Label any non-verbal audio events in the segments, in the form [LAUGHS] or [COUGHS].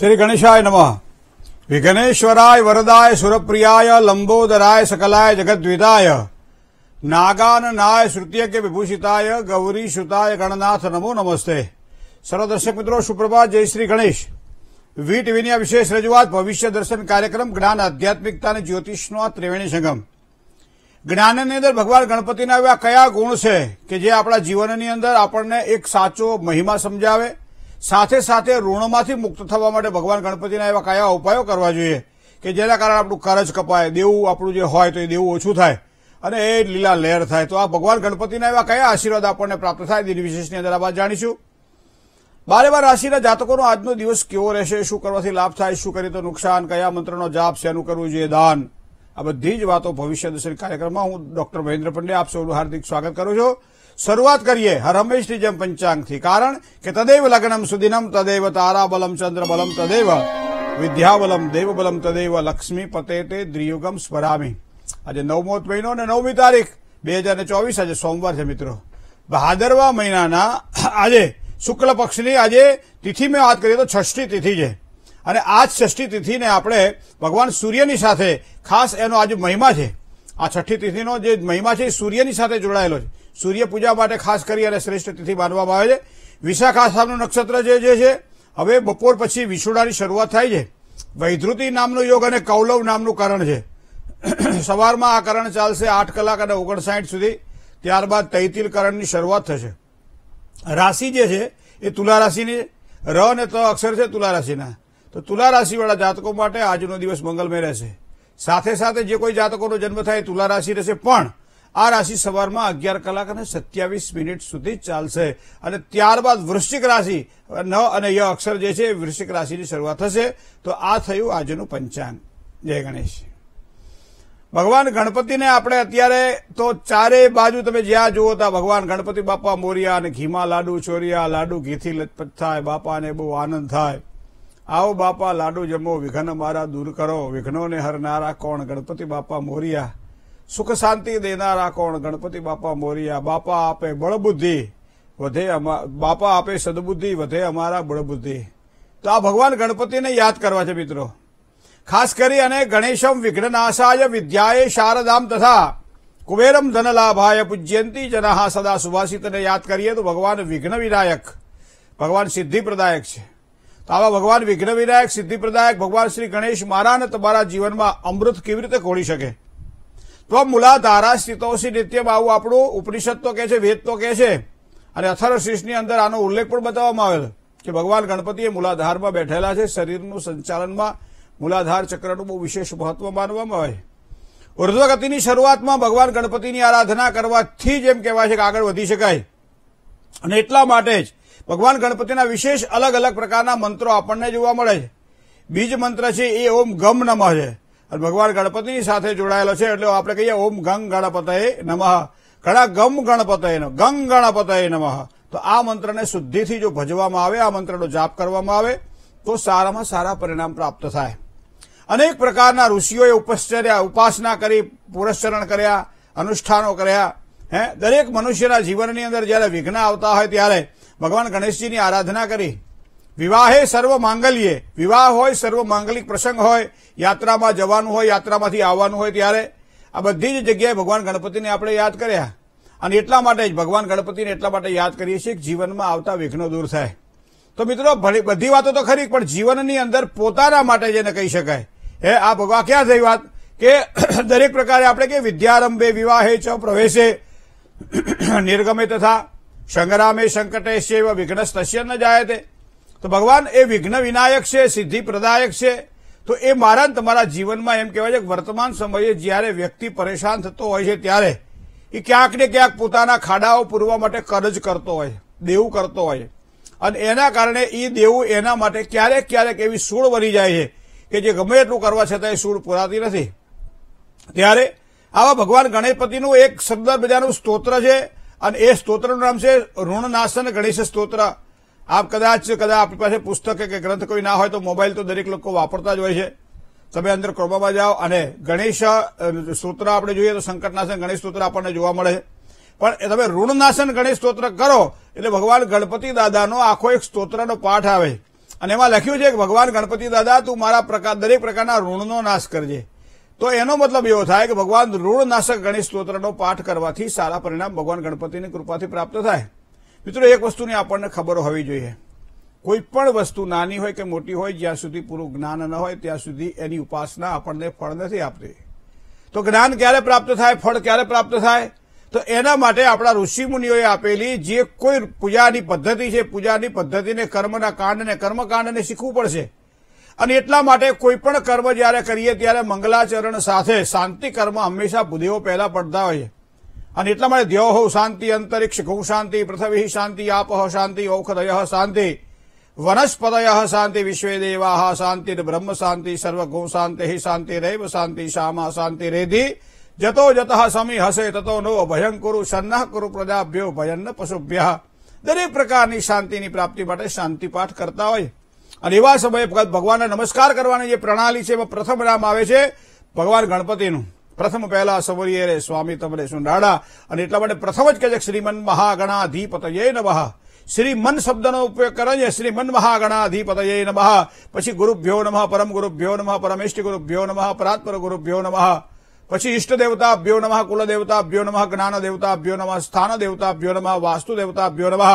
ಶ್ರೀ ಗಣೇಶಾಯ ನಮಃ ವಿಘ್ನೇಶ್ವರಾಯ ವರದಾಯ ಸುರಪ್ರಿಯಾಯ ಲಂಬೋದರಾಯ ಸಕಲಾಯ ಜಗದ್ವಿದಾಯ નાગાનનાય શ્રુત્યકે વિભૂષિતાય ગૌરી ગણનાથ નમો નમસ્તે સર્વ દર્શક મિત્રો સુપ્રભાત જય શ્રી ગણેશ વી ટીવીની આ વિશેષ રજૂઆત ભવિષ્ય દર્શન કાર્યક્રમ જ્ઞાન આધ્યાત્મિકતા અને જ્યોતિષનો આ ત્રિવેણી સંગમ જ્ઞાનની અંદર ભગવાન ગણપતિના એવા કયા ગુણ છે કે જે આપણા જીવનની અંદર આપણને એક સાચો મહિમા સમજાવે સાથે સાથે ઋણમાંથી મુક્ત થવા માટે ભગવાન ગણપતિના એવા કયા ઉપાયો કરવા જોઈએ કે જેના કારણે આપણું કરજ કપાય દેવું આપણું જે હોય તો એ દેવું ઓછું થાય અને એ લીલા લહેર થાય તો આ ભગવાન ગણપતિના એવા કયા આશીર્વાદ આપણને પ્રાપ્ત થાય દિન વિશેષની અંદર આ જાણીશું બારે બાર રાશિના જાતકોનો આજનો દિવસ કેવો રહેશે શું કરવાથી લાભ થાય શું કરીએ તો નુકસાન કયા મંત્રનો જાપ શેનું કરવું જોઈએ દાન આ બધી જ વાતો ભવિષ્ય દર્શન કાર્યક્રમમાં હું ડોક્ટર મહેન્દ્ર પંડે આપ સૌનું હાર્દિક સ્વાગત કરું છું શરૂઆત કરીએ હર હંમેશની જેમ પંચાંગથી કારણ કે તદૈવ લગ્નમ સુદિનમ તદૈવ તારાબલમ ચંદ્રબલમ તદૈવ વિદ્યાબલમ દેવબલમ તદૈવ લક્ષ્મી પતે તે દ્રિયુગમ સ્વરામી આજે નવમો મહિનો અને નવમી તારીખ બે હજાર ચોવીસ આજે સોમવાર છે મિત્રો ભાદરવા મહિનાના આજે શુક્લ પક્ષની આજે તિથિ મેં વાત કરીએ તો ષષ્ઠી તિથિ છે અને આ જ ષષ્ઠી તિથિને આપણે ભગવાન સૂર્યની સાથે ખાસ એનો આજે મહિમા છે આ છઠ્ઠી તિથિનો જે મહિમા છે એ સૂર્યની સાથે જોડાયેલો છે સૂર્યપૂજા માટે ખાસ કરી અને શ્રેષ્ઠ તિથિ માનવામાં આવે છે વિશાખાસામનું નક્ષત્ર જે છે હવે બપોર પછી વિછોડાની શરૂઆત થાય છે વૈધૃતિ નામનો યોગ અને કૌલવ નામનું કારણ છે સવારમાં આ કરણ ચાલશે આઠ કલાક અને ઓગણસાઠ સુધી ત્યારબાદ તૈતિલ કરણની શરૂઆત થશે રાશિ જે છે એ તુલા રાશિની ર અને ત અક્ષર છે તુલા રાશિના તો તુલા રાશિવાળા જાતકો માટે આજનો દિવસ મંગલમય રહેશે સાથે સાથે જે કોઈ જાતકોનો જન્મ થાય તુલા રાશિ રહેશે પણ આ રાશિ સવારમાં અગિયાર કલાક અને સત્યાવીસ મિનિટ સુધી ચાલશે અને ત્યારબાદ વૃશ્ચિક રાશિ ન અને ય અક્ષર જે છે વૃશ્ચિક રાશિની શરૂઆત થશે તો આ થયું આજનું પંચાંગ જય ગણેશ ભગવાન ગણપતિને આપણે અત્યારે તો ચારેય બાજુ તમે જ્યાં જુઓ ત્યાં ભગવાન ગણપતિ બાપા મોર્યા અને ઘીમા લાડુ ચોર્યા લાડુ ઘીથી લથપથ થાય બાપાને બહુ આનંદ થાય આવો બાપા લાડુ જમો વિઘ્ન મારા દૂર કરો વિઘ્નોને હરનારા કોણ ગણપતિ બાપા મોર્યા સુખ શાંતિ દેનારા કોણ ગણપતિ બાપા મોરિયા બાપા આપે બળબુદ્ધિ વધે બાપા આપે સદબુદ્ધિ વધે અમારા બળબુદ્ધિ તો આ ભગવાન ગણપતિને યાદ કરવા છે મિત્રો ખાસ કરી અને ગણેશમ વિઘ્નનાશાય વિદ્યાએ શારદામ તથા કુબેરમ ધનલાભાય પૂજ્યંતી જનાહા સદા સુભાષિતને યાદ કરીએ તો ભગવાન વિઘ્ન વિનાયક ભગવાન સિદ્ધિપ્રદાયક છે તો આવા ભગવાન વિઘ્ન વિનાયક સિદ્ધિપ્રદાયક ભગવાન શ્રી ગણેશ મારાને તમારા જીવનમાં અમૃત કેવી રીતે ખોળી શકે તો મૂલા ધારા સ્થિતોશી નિત્યમ આવું આપણું ઉપનિષદ તો કહે છે વેદ તો કહે છે અને અથર્વશીષની અંદર આનો ઉલ્લેખ પણ બતાવવામાં આવેલ કે ભગવાન ગણપતિએ મૂલાધારમાં બેઠેલા છે શરીરનું સંચાલનમાં મૂલાધાર ચક્રનું બહુ વિશેષ મહત્વ માનવામાં આવે ઉર્ધ્વગતિની શરૂઆતમાં ભગવાન ગણપતિની આરાધના કરવાથી જ એમ કહેવાય છે કે આગળ વધી શકાય અને એટલા માટે જ ભગવાન ગણપતિના વિશેષ અલગ અલગ પ્રકારના મંત્રો આપણને જોવા મળે છે બીજ મંત્ર છે એ ઓમ ગમ નમઃ છે ભગવાન ગણપતિની સાથે જોડાયેલો છે એટલે આપણે કહીએ ઓમ ગંગ ગણપતય નમઃ ઘણા ગમ ગણપતય નમ ગંગ ગણપતય નમઃ તો આ મંત્રને શુદ્ધિથી જો ભજવામાં આવે આ મંત્રનો જાપ કરવામાં આવે તો સારામાં સારા પરિણામ પ્રાપ્ત થાય અનેક પ્રકારના ઋષિઓએ ઉપશ્ચર્યા ઉપાસના કરી પુરસ્ચરણ કર્યા અનુષ્ઠાનો કર્યા હે દરેક મનુષ્યના જીવનની અંદર જ્યારે વિઘ્ન આવતા હોય ત્યારે ભગવાન ગણેશજીની આરાધના કરી વિવાહે સર્વ માંગલ્યે વિવાહ હોય સર્વ માંગલિક પ્રસંગ હોય યાત્રામાં જવાનું હોય યાત્રામાંથી આવવાનું હોય ત્યારે આ બધી જ જગ્યાએ ભગવાન ગણપતિને આપણે યાદ કર્યા અને એટલા માટે જ ભગવાન ગણપતિને એટલા માટે યાદ કરીએ છીએ કે જીવનમાં આવતા વિઘ્નો દૂર થાય તો મિત્રો બધી વાતો તો ખરી પણ જીવનની અંદર પોતાના માટે જેને કહી શકાય હે આ ભગવા ક્યાં થઈ વાત કે [COUGHS] દરેક પ્રકારે આપણે કે વિદ્યારંભે વિવાહે ચ પ્રવેશે [COUGHS] નિર્ગમે તથા સંગ્રામે સંકટે એવા વિઘ્ન તસ્ય ન જાયતે તો ભગવાન એ વિઘ્ન વિનાયક છે સિદ્ધિ પ્રદાયક છે તો એ મારા તમારા જીવનમાં એમ કહેવાય છે કે વર્તમાન સમયે જ્યારે વ્યક્તિ પરેશાન થતો હોય છે ત્યારે એ ક્યાંક ને ક્યાંક પોતાના ખાડાઓ પૂરવા માટે કરજ કરતો હોય દેવું કરતો હોય અને એના કારણે એ દેવું એના માટે ક્યારેક ક્યારેક એવી સૂળ બની જાય છે કે જે ગમે એટલું કરવા છતાં એ સૂળ પૂરાતી નથી ત્યારે આવા ભગવાન ગણેશપતિનું એક સુંદર મજાનું સ્તોત્ર છે અને એ સ્તોત્રનું નામ છે ઋણનાશન ગણેશ સ્તોત્ર આપ કદાચ કદાચ આપણી પાસે પુસ્તક કે ગ્રંથ કોઈ ના હોય તો મોબાઈલ તો દરેક લોકો વાપરતા જ હોય છે તમે અંદર ક્રોમામાં જાઓ અને ગણેશ સ્તોત્ર આપણે જોઈએ તો સંકટનાશન ગણેશ સ્તોત્ર આપણને જોવા મળે છે પણ તમે ઋણનાશન ગણેશ સ્તોત્ર કરો એટલે ભગવાન ગણપતિ દાદાનો આખો એક સ્તોત્રનો પાઠ આવે અને એમાં લખ્યું છે કે ભગવાન ગણપતિ દાદા તું મારા પ્રકાર દરેક પ્રકારના ઋણનો નાશ કરજે તો એનો મતલબ એવો થાય કે ભગવાન ઋણનાશક ગણેશ સ્તોત્રનો પાઠ કરવાથી સારા પરિણામ ભગવાન ગણપતિની કૃપાથી પ્રાપ્ત થાય મિત્રો એક વસ્તુની આપણને ખબર હોવી જોઈએ કોઈ પણ વસ્તુ નાની હોય કે મોટી હોય જ્યાં સુધી પૂરું જ્ઞાન ન હોય ત્યાં સુધી એની ઉપાસના આપણને ફળ નથી આપતી તો જ્ઞાન ક્યારે પ્રાપ્ત થાય ફળ ક્યારે પ્રાપ્ત થાય તો એના માટે આપણા ઋષિમુનિઓએ આપેલી જે કોઈ પૂજાની પદ્ધતિ છે પૂજાની પદ્ધતિને કર્મના કાંડને કર્મકાંડને શીખવું પડશે અને એટલા માટે કોઈપણ કર્મ જ્યારે કરીએ ત્યારે મંગલાચરણ સાથે શાંતિ કર્મ હંમેશા બુદ્ધિઓ પહેલા પડતા હોય છે અને એટલા માટે દ્યોહ શાંતિ અંતરિક્ષ ઘું શાંતિ પૃથ્વી શાંતિ આપહ શાંતિ ઔખદય શાંતિ વનસ્પતય શાંતિ વિશ્વે દેવા શાંતિ બ્રહ્મ શાંતિ સર્વગો શાંતિ શાંતિ રૈવ શાંતિ શામા શાંતિ રેધિ જતો જત સમી હસે તતો નો ભયં કુરુ સન્નહ કુરુ પ્રજાભ્યો ભયન પશુભ્ય દરેક પ્રકારની શાંતિની પ્રાપ્તિ માટે શાંતિ પાઠ કરતા હોય અને એવા સમયે ભગવાનને નમસ્કાર કરવાની જે પ્રણાલી છે એમાં પ્રથમ નામ આવે છે ભગવાન ગણપતિનું પ્રથમ પહેલા સવરિયરે સ્વામી તમને સુંડાડા અને એટલા માટે પ્રથમ જ કહે છે શ્રીમન મહાગણાધિપતયે નમઃ શ્રી મન શબ્દનો ઉપયોગ કરે છે શ્રી મન મહાગણાધિપતયે નમઃ પછી ગુરુભ્યો નમઃ પરમ ગુરુભ્યો નમઃ પરમેષ્ઠ ગુરુભ્યો નમઃ પરાત્પર ગુરુભ્યો નમઃ પછી ઇષ્ટ દેવતાભ્યો નમઃ કુલ દેવતાભ્યો નમઃ જ્ઞાન દેવતાભ્યો નમઃ સ્થાન દેવતાભ્યો નમઃ વાસ્તુ દેવતાભ્યો નમઃ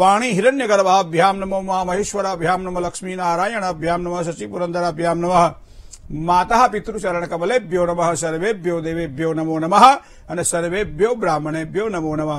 ವಾಣಿ ಹಿರಣ್ಯಗರ್ಭಾಭ್ಯಾಂ ನಮೋ ಮಹೇಶ್ವರಾಭ್ಯಾಂ ನಮ ಲಕ್ಷ್ಮೀನಾರಾಯಣಾಭ್ಯಾಂ ನಮ ಶಶಿಪುರಂದರಾಭ್ಯಾಂ ನಮಃ માતા પિતૃચરણ કમલેભ્યો નમઃ સર્વેભ્યો દેવેભ્યો નમો નમઃ અને સર્વેભ્યો બ્રાહ્મણેભ્યો નમો નમ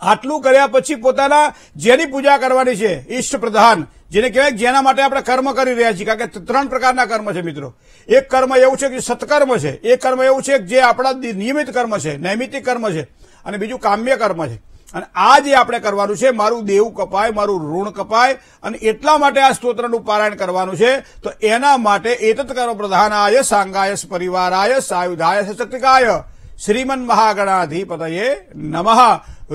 આટલું કર્યા પછી પોતાના જેની પૂજા કરવાની છે ઈષ્ટ પ્રધાન જેને કહેવાય જેના માટે આપણે કર્મ કરી રહ્યા છીએ કારણ કે ત્રણ પ્રકારના કર્મ છે મિત્રો એક કર્મ એવું છે કે સત્કર્મ છે એક કર્મ એવું છે જે આપણા નિયમિત કર્મ છે નૈમિતિક કર્મ છે અને બીજું કામ્ય કર્મ છે અને આ જે આપણે કરવાનું છે મારું દેવું કપાય મારું ઋણ કપાય અને એટલા માટે આ સ્ત્રોત્રનું પારાયણ કરવાનું છે તો એના માટે એતત કરો પ્રધાનાય સાંગાયસ આય સાયુધાય સશક્તિકાય શ્રીમન મહાગણાધિપતયે નમઃ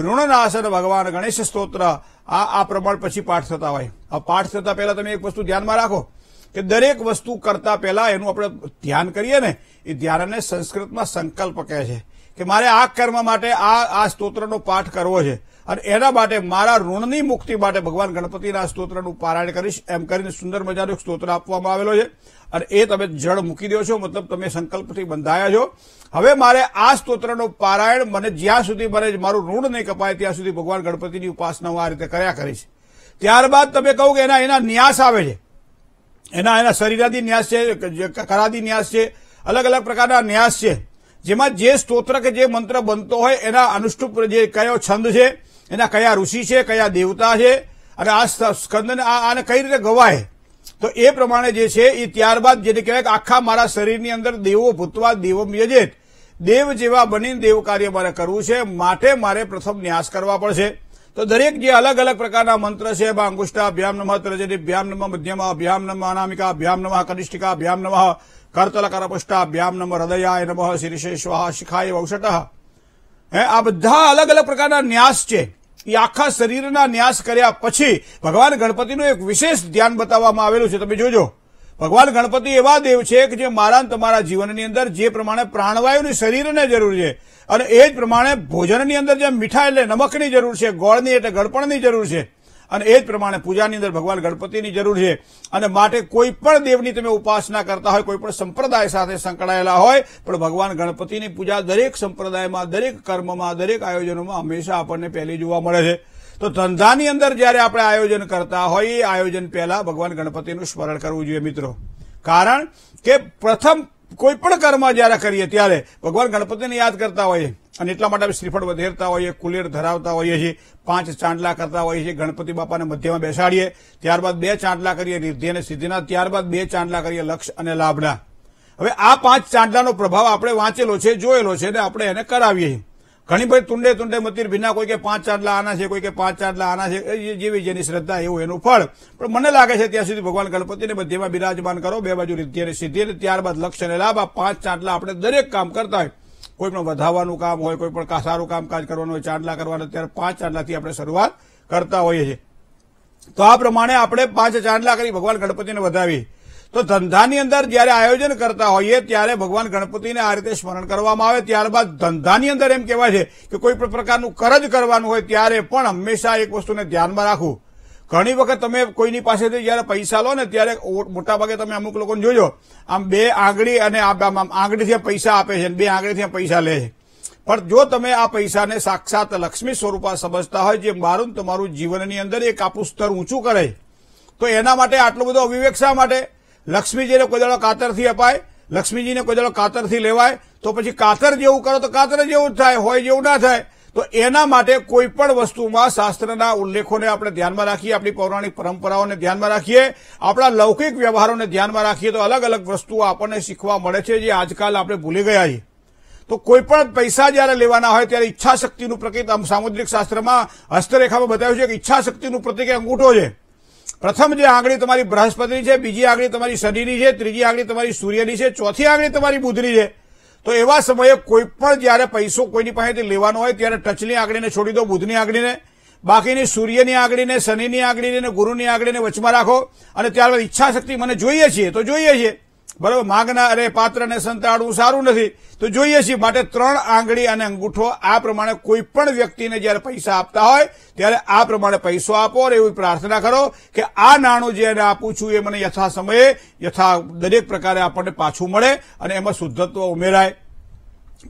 ઋણનાશન ભગવાન ગણેશ સ્તોત્ર આ આ પ્રમાણ પછી પાઠ થતા હોય આ પાઠ થતા પહેલા તમે એક વસ્તુ ધ્યાનમાં રાખો કે દરેક વસ્તુ કરતા પહેલા એનું આપણે ધ્યાન કરીએ ને એ ધ્યાનને સંસ્કૃતમાં સંકલ્પ કહે છે કે મારે આ કર્મ માટે આ આ સ્તોત્રનો પાઠ કરવો છે અને એના માટે મારા ઋણની મુક્તિ માટે ભગવાન ગણપતિના સ્તોત્રનું પારાયણ કરીશ એમ કરીને સુંદર મજાનો એક સ્તોત્ર આપવામાં આવેલો છે અને એ તમે જળ મૂકી દો છો મતલબ તમે સંકલ્પથી બંધાયા છો હવે મારે આ સ્તોત્રનું પારાયણ મને જ્યાં સુધી મને મારું ઋણ નહીં કપાય ત્યાં સુધી ભગવાન ગણપતિની ઉપાસના હું આ રીતે કર્યા કરીશ ત્યારબાદ તમે કહું કે એના એના ન્યાસ આવે છે એના એના શરીરાદી ન્યાસ છે કરાદી ન્યાસ છે અલગ અલગ પ્રકારના ન્યાસ છે જેમાં જે સ્તોત્ર કે જે મંત્ર બનતો હોય એના અનુષ્ટુપ જે કયો છંદ છે એના કયા ઋષિ છે કયા દેવતા છે અને આ સ્કંદને આને કઈ રીતે ગવાય તો એ પ્રમાણે જે છે એ ત્યારબાદ જેને કહેવાય કે આખા મારા શરીરની અંદર દેવો ભૂતવા દેવો યજેત દેવ જેવા બનીને દેવ કાર્ય મારે કરવું છે માટે મારે પ્રથમ ન્યાસ કરવા પડશે તો દરેક જે અલગ અલગ પ્રકારના મંત્ર છે એમાં અંગુષ્ઠા અભ્યામ નમઃ ત્રજની અભ્યામ નમઃ મધ્યમા અભ્યામ નમઃ અનામિકા અભ્યામ નમઃ કનિષ્ઠિકા અભ્યામ નમઃ કર્તલકરપુષ્ટાભ્યામ નમ હૃદયાય નમઃ શિરીષેશ્વહ શિખાય વૌષટ હે આ બધા અલગ અલગ પ્રકારના ન્યાસ છે એ આખા શરીરના ન્યાસ કર્યા પછી ભગવાન ગણપતિનું એક વિશેષ ધ્યાન બતાવવામાં આવેલું છે તમે જોજો ભગવાન ગણપતિ એવા દેવ છે કે જે મારા તમારા જીવનની અંદર જે પ્રમાણે પ્રાણવાયુની શરીરને જરૂર છે અને એ જ પ્રમાણે ભોજનની અંદર જે મીઠા એટલે નમકની જરૂર છે ગોળની એટલે ગળપણની જરૂર છે અને એ જ પ્રમાણે પૂજાની અંદર ભગવાન ગણપતિની જરૂર છે અને માટે કોઈપણ દેવની તમે ઉપાસના કરતા હોય કોઈપણ સંપ્રદાય સાથે સંકળાયેલા હોય પણ ભગવાન ગણપતિની પૂજા દરેક સંપ્રદાયમાં દરેક કર્મમાં દરેક આયોજનોમાં હંમેશા આપણને પહેલી જોવા મળે છે તો ધંધાની અંદર જ્યારે આપણે આયોજન કરતા હોય એ આયોજન પહેલા ભગવાન ગણપતિનું સ્મરણ કરવું જોઈએ મિત્રો કારણ કે પ્રથમ કોઈપણ કર્મ જ્યારે કરીએ ત્યારે ભગવાન ગણપતિને યાદ કરતા હોઈએ અને એટલા માટે આપણે શ્રીફળ વધેરતા હોઈએ કુલેર ધરાવતા હોઈએ છીએ પાંચ ચાંદલા કરતા હોઈએ છીએ ગણપતિ બાપાને મધ્યમાં બેસાડીએ ત્યારબાદ બે ચાંદલા કરીએ રિદ્ધિ અને સિદ્ધિના ત્યારબાદ બે ચાંદલા કરીએ લક્ષ અને લાભના હવે આ પાંચ ચાંદલાનો પ્રભાવ આપણે વાંચેલો છે જોયેલો છે અને આપણે એને કરાવીએ ઘણી બધી તુંડે તુંડે મતિર ભીના કોઈ કે પાંચ ચાંદલા આના છે કોઈ કે પાંચ ચાંદલા આના છે જેવી જેની શ્રદ્ધા એવું એનું ફળ પણ મને લાગે છે ત્યાં સુધી ભગવાન ગણપતિને મધ્યમાં બિરાજમાન કરો બે બાજુ રિદ્ધિ અને સિદ્ધિ અને ત્યારબાદ લક્ષ અને લાભ આ પાંચ ચાંદલા આપણે દરેક કામ કરતા હોય કોઈ પણ વધાવવાનું કામ હોય કોઈ પણ સારું કામકાજ કરવાનું હોય ચાંદલા કરવાના ત્યારે પાંચ ચાંદલાથી આપણે શરૂઆત કરતા હોઈએ છીએ તો આ પ્રમાણે આપણે પાંચ ચાંદલા કરી ભગવાન ગણપતિને વધાવી તો ધંધાની અંદર જ્યારે આયોજન કરતા હોઈએ ત્યારે ભગવાન ગણપતિને આ રીતે સ્મરણ કરવામાં આવે ત્યારબાદ ધંધાની અંદર એમ કહેવાય છે કે કોઈ પણ પ્રકારનું કરજ કરવાનું હોય ત્યારે પણ હંમેશા એક વસ્તુને ધ્યાનમાં રાખવું ઘણી વખત તમે કોઈની પાસેથી જ્યારે પૈસા લો ને ત્યારે મોટાભાગે તમે અમુક લોકોને જોજો આમ બે આંગળી અને આંગળીથી પૈસા આપે છે બે આંગળીથી પૈસા લે છે પણ જો તમે આ પૈસાને સાક્ષાત લક્ષ્મી સ્વરૂપા સમજતા હોય જે મારું તમારું જીવનની અંદર એક આપણું સ્તર ઊંચું કરે તો એના માટે આટલો બધો અવિવેક માટે લક્ષ્મીજીને કોઈ દાડો કાતરથી અપાય લક્ષ્મીજીને કોઈ દાડો કાતરથી લેવાય તો પછી કાતર જેવું કરો તો કાતર જેવું જ થાય હોય જેવું ના થાય તો એના માટે કોઈપણ વસ્તુમાં શાસ્ત્રના ઉલ્લેખોને આપણે ધ્યાનમાં રાખીએ આપણી પૌરાણિક પરંપરાઓને ધ્યાનમાં રાખીએ આપણા લૌકિક વ્યવહારોને ધ્યાનમાં રાખીએ તો અલગ અલગ વસ્તુઓ આપણને શીખવા મળે છે જે આજકાલ આપણે ભૂલી ગયા છીએ તો કોઈપણ પૈસા જ્યારે લેવાના હોય ત્યારે ઈચ્છાશક્તિનું પ્રતીક સામુદ્રિક શાસ્ત્રમાં હસ્તરેખામાં બતાવ્યું છે કે ઈચ્છાશક્તિનું પ્રતિક અંગૂઠો છે પ્રથમ જે આંગળી તમારી બૃહસ્પતિની છે બીજી આંગળી તમારી શનિની છે ત્રીજી આંગળી તમારી સૂર્યની છે ચોથી આંગળી તમારી બુધની છે તો એવા સમયે કોઈ પણ જ્યારે પૈસો કોઈની પાસેથી લેવાનો હોય ત્યારે ટચની આંગળીને છોડી દો બુધની આગળીને બાકીની સૂર્યની આગળીને શનિની આગળીને ગુરુની આંગળીને વચમાં રાખો અને ત્યારબાદ ઈચ્છા શક્તિ મને જોઈએ છીએ તો જોઈએ છીએ બરાબર માંગના માગનારે પાત્રને સંતાડવું સારું નથી તો જોઈએ છીએ માટે ત્રણ આંગળી અને અંગૂઠો આ પ્રમાણે કોઈપણ વ્યક્તિને જ્યારે પૈસા આપતા હોય ત્યારે આ પ્રમાણે પૈસો આપો અને એવી પ્રાર્થના કરો કે આ નાણું જે એને આપું છું એ મને યથા સમયે યથા દરેક પ્રકારે આપણને પાછું મળે અને એમાં શુદ્ધત્વ ઉમેરાય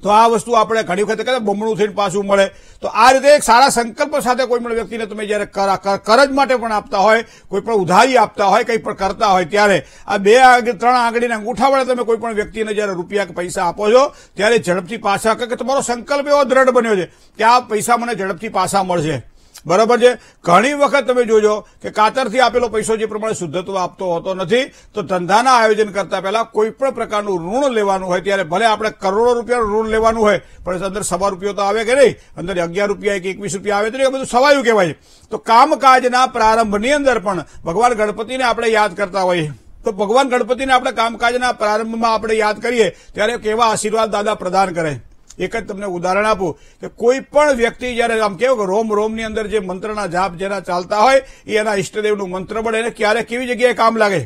તો આ વસ્તુ આપણે ઘણી વખત કદાચ બમણું થઈને પાછું મળે તો આ રીતે એક સારા સંકલ્પ સાથે કોઈ પણ વ્યક્તિને તમે જ્યારે કરજ માટે પણ આપતા હોય કોઈ પણ ઉધારી આપતા હોય કંઈ પણ કરતા હોય ત્યારે આ બે ત્રણ આંગળીના અંગૂઠા વડે તમે કોઈ પણ વ્યક્તિને જ્યારે રૂપિયા કે પૈસા આપો છો ત્યારે ઝડપથી પાછા કે તમારો સંકલ્પ એવો દ્રઢ બન્યો છે કે આ પૈસા મને ઝડપથી પાછા મળશે બરાબર છે ઘણી વખત તમે જોજો કે કાતરથી આપેલો પૈસો જે પ્રમાણે શુદ્ધત્વ આપતો હોતો નથી તો ધંધાના આયોજન કરતા પહેલા કોઈપણ પ્રકારનું ઋણ લેવાનું હોય ત્યારે ભલે આપણે કરોડો રૂપિયાનું ઋણ લેવાનું હોય પણ અંદર સવા રૂપિયો તો આવે કે નહીં અંદર અગિયાર રૂપિયા કે એકવીસ રૂપિયા આવે તો એ બધું સવાયું કહેવાય તો કામકાજના પ્રારંભની અંદર પણ ભગવાન ગણપતિને આપણે યાદ કરતા હોઈએ તો ભગવાન ગણપતિને આપણે કામકાજના પ્રારંભમાં આપણે યાદ કરીએ ત્યારે કેવા આશીર્વાદ દાદા પ્રદાન કરે એક જ તમને ઉદાહરણ આપું કે કોઈ પણ વ્યક્તિ જ્યારે આમ કેવું કે રોમ રોમની અંદર જે મંત્રના જાપ જેના ચાલતા હોય એ એના ઈષ્ટદેવનું મંત્ર બને એને ક્યારે કેવી જગ્યાએ કામ લાગે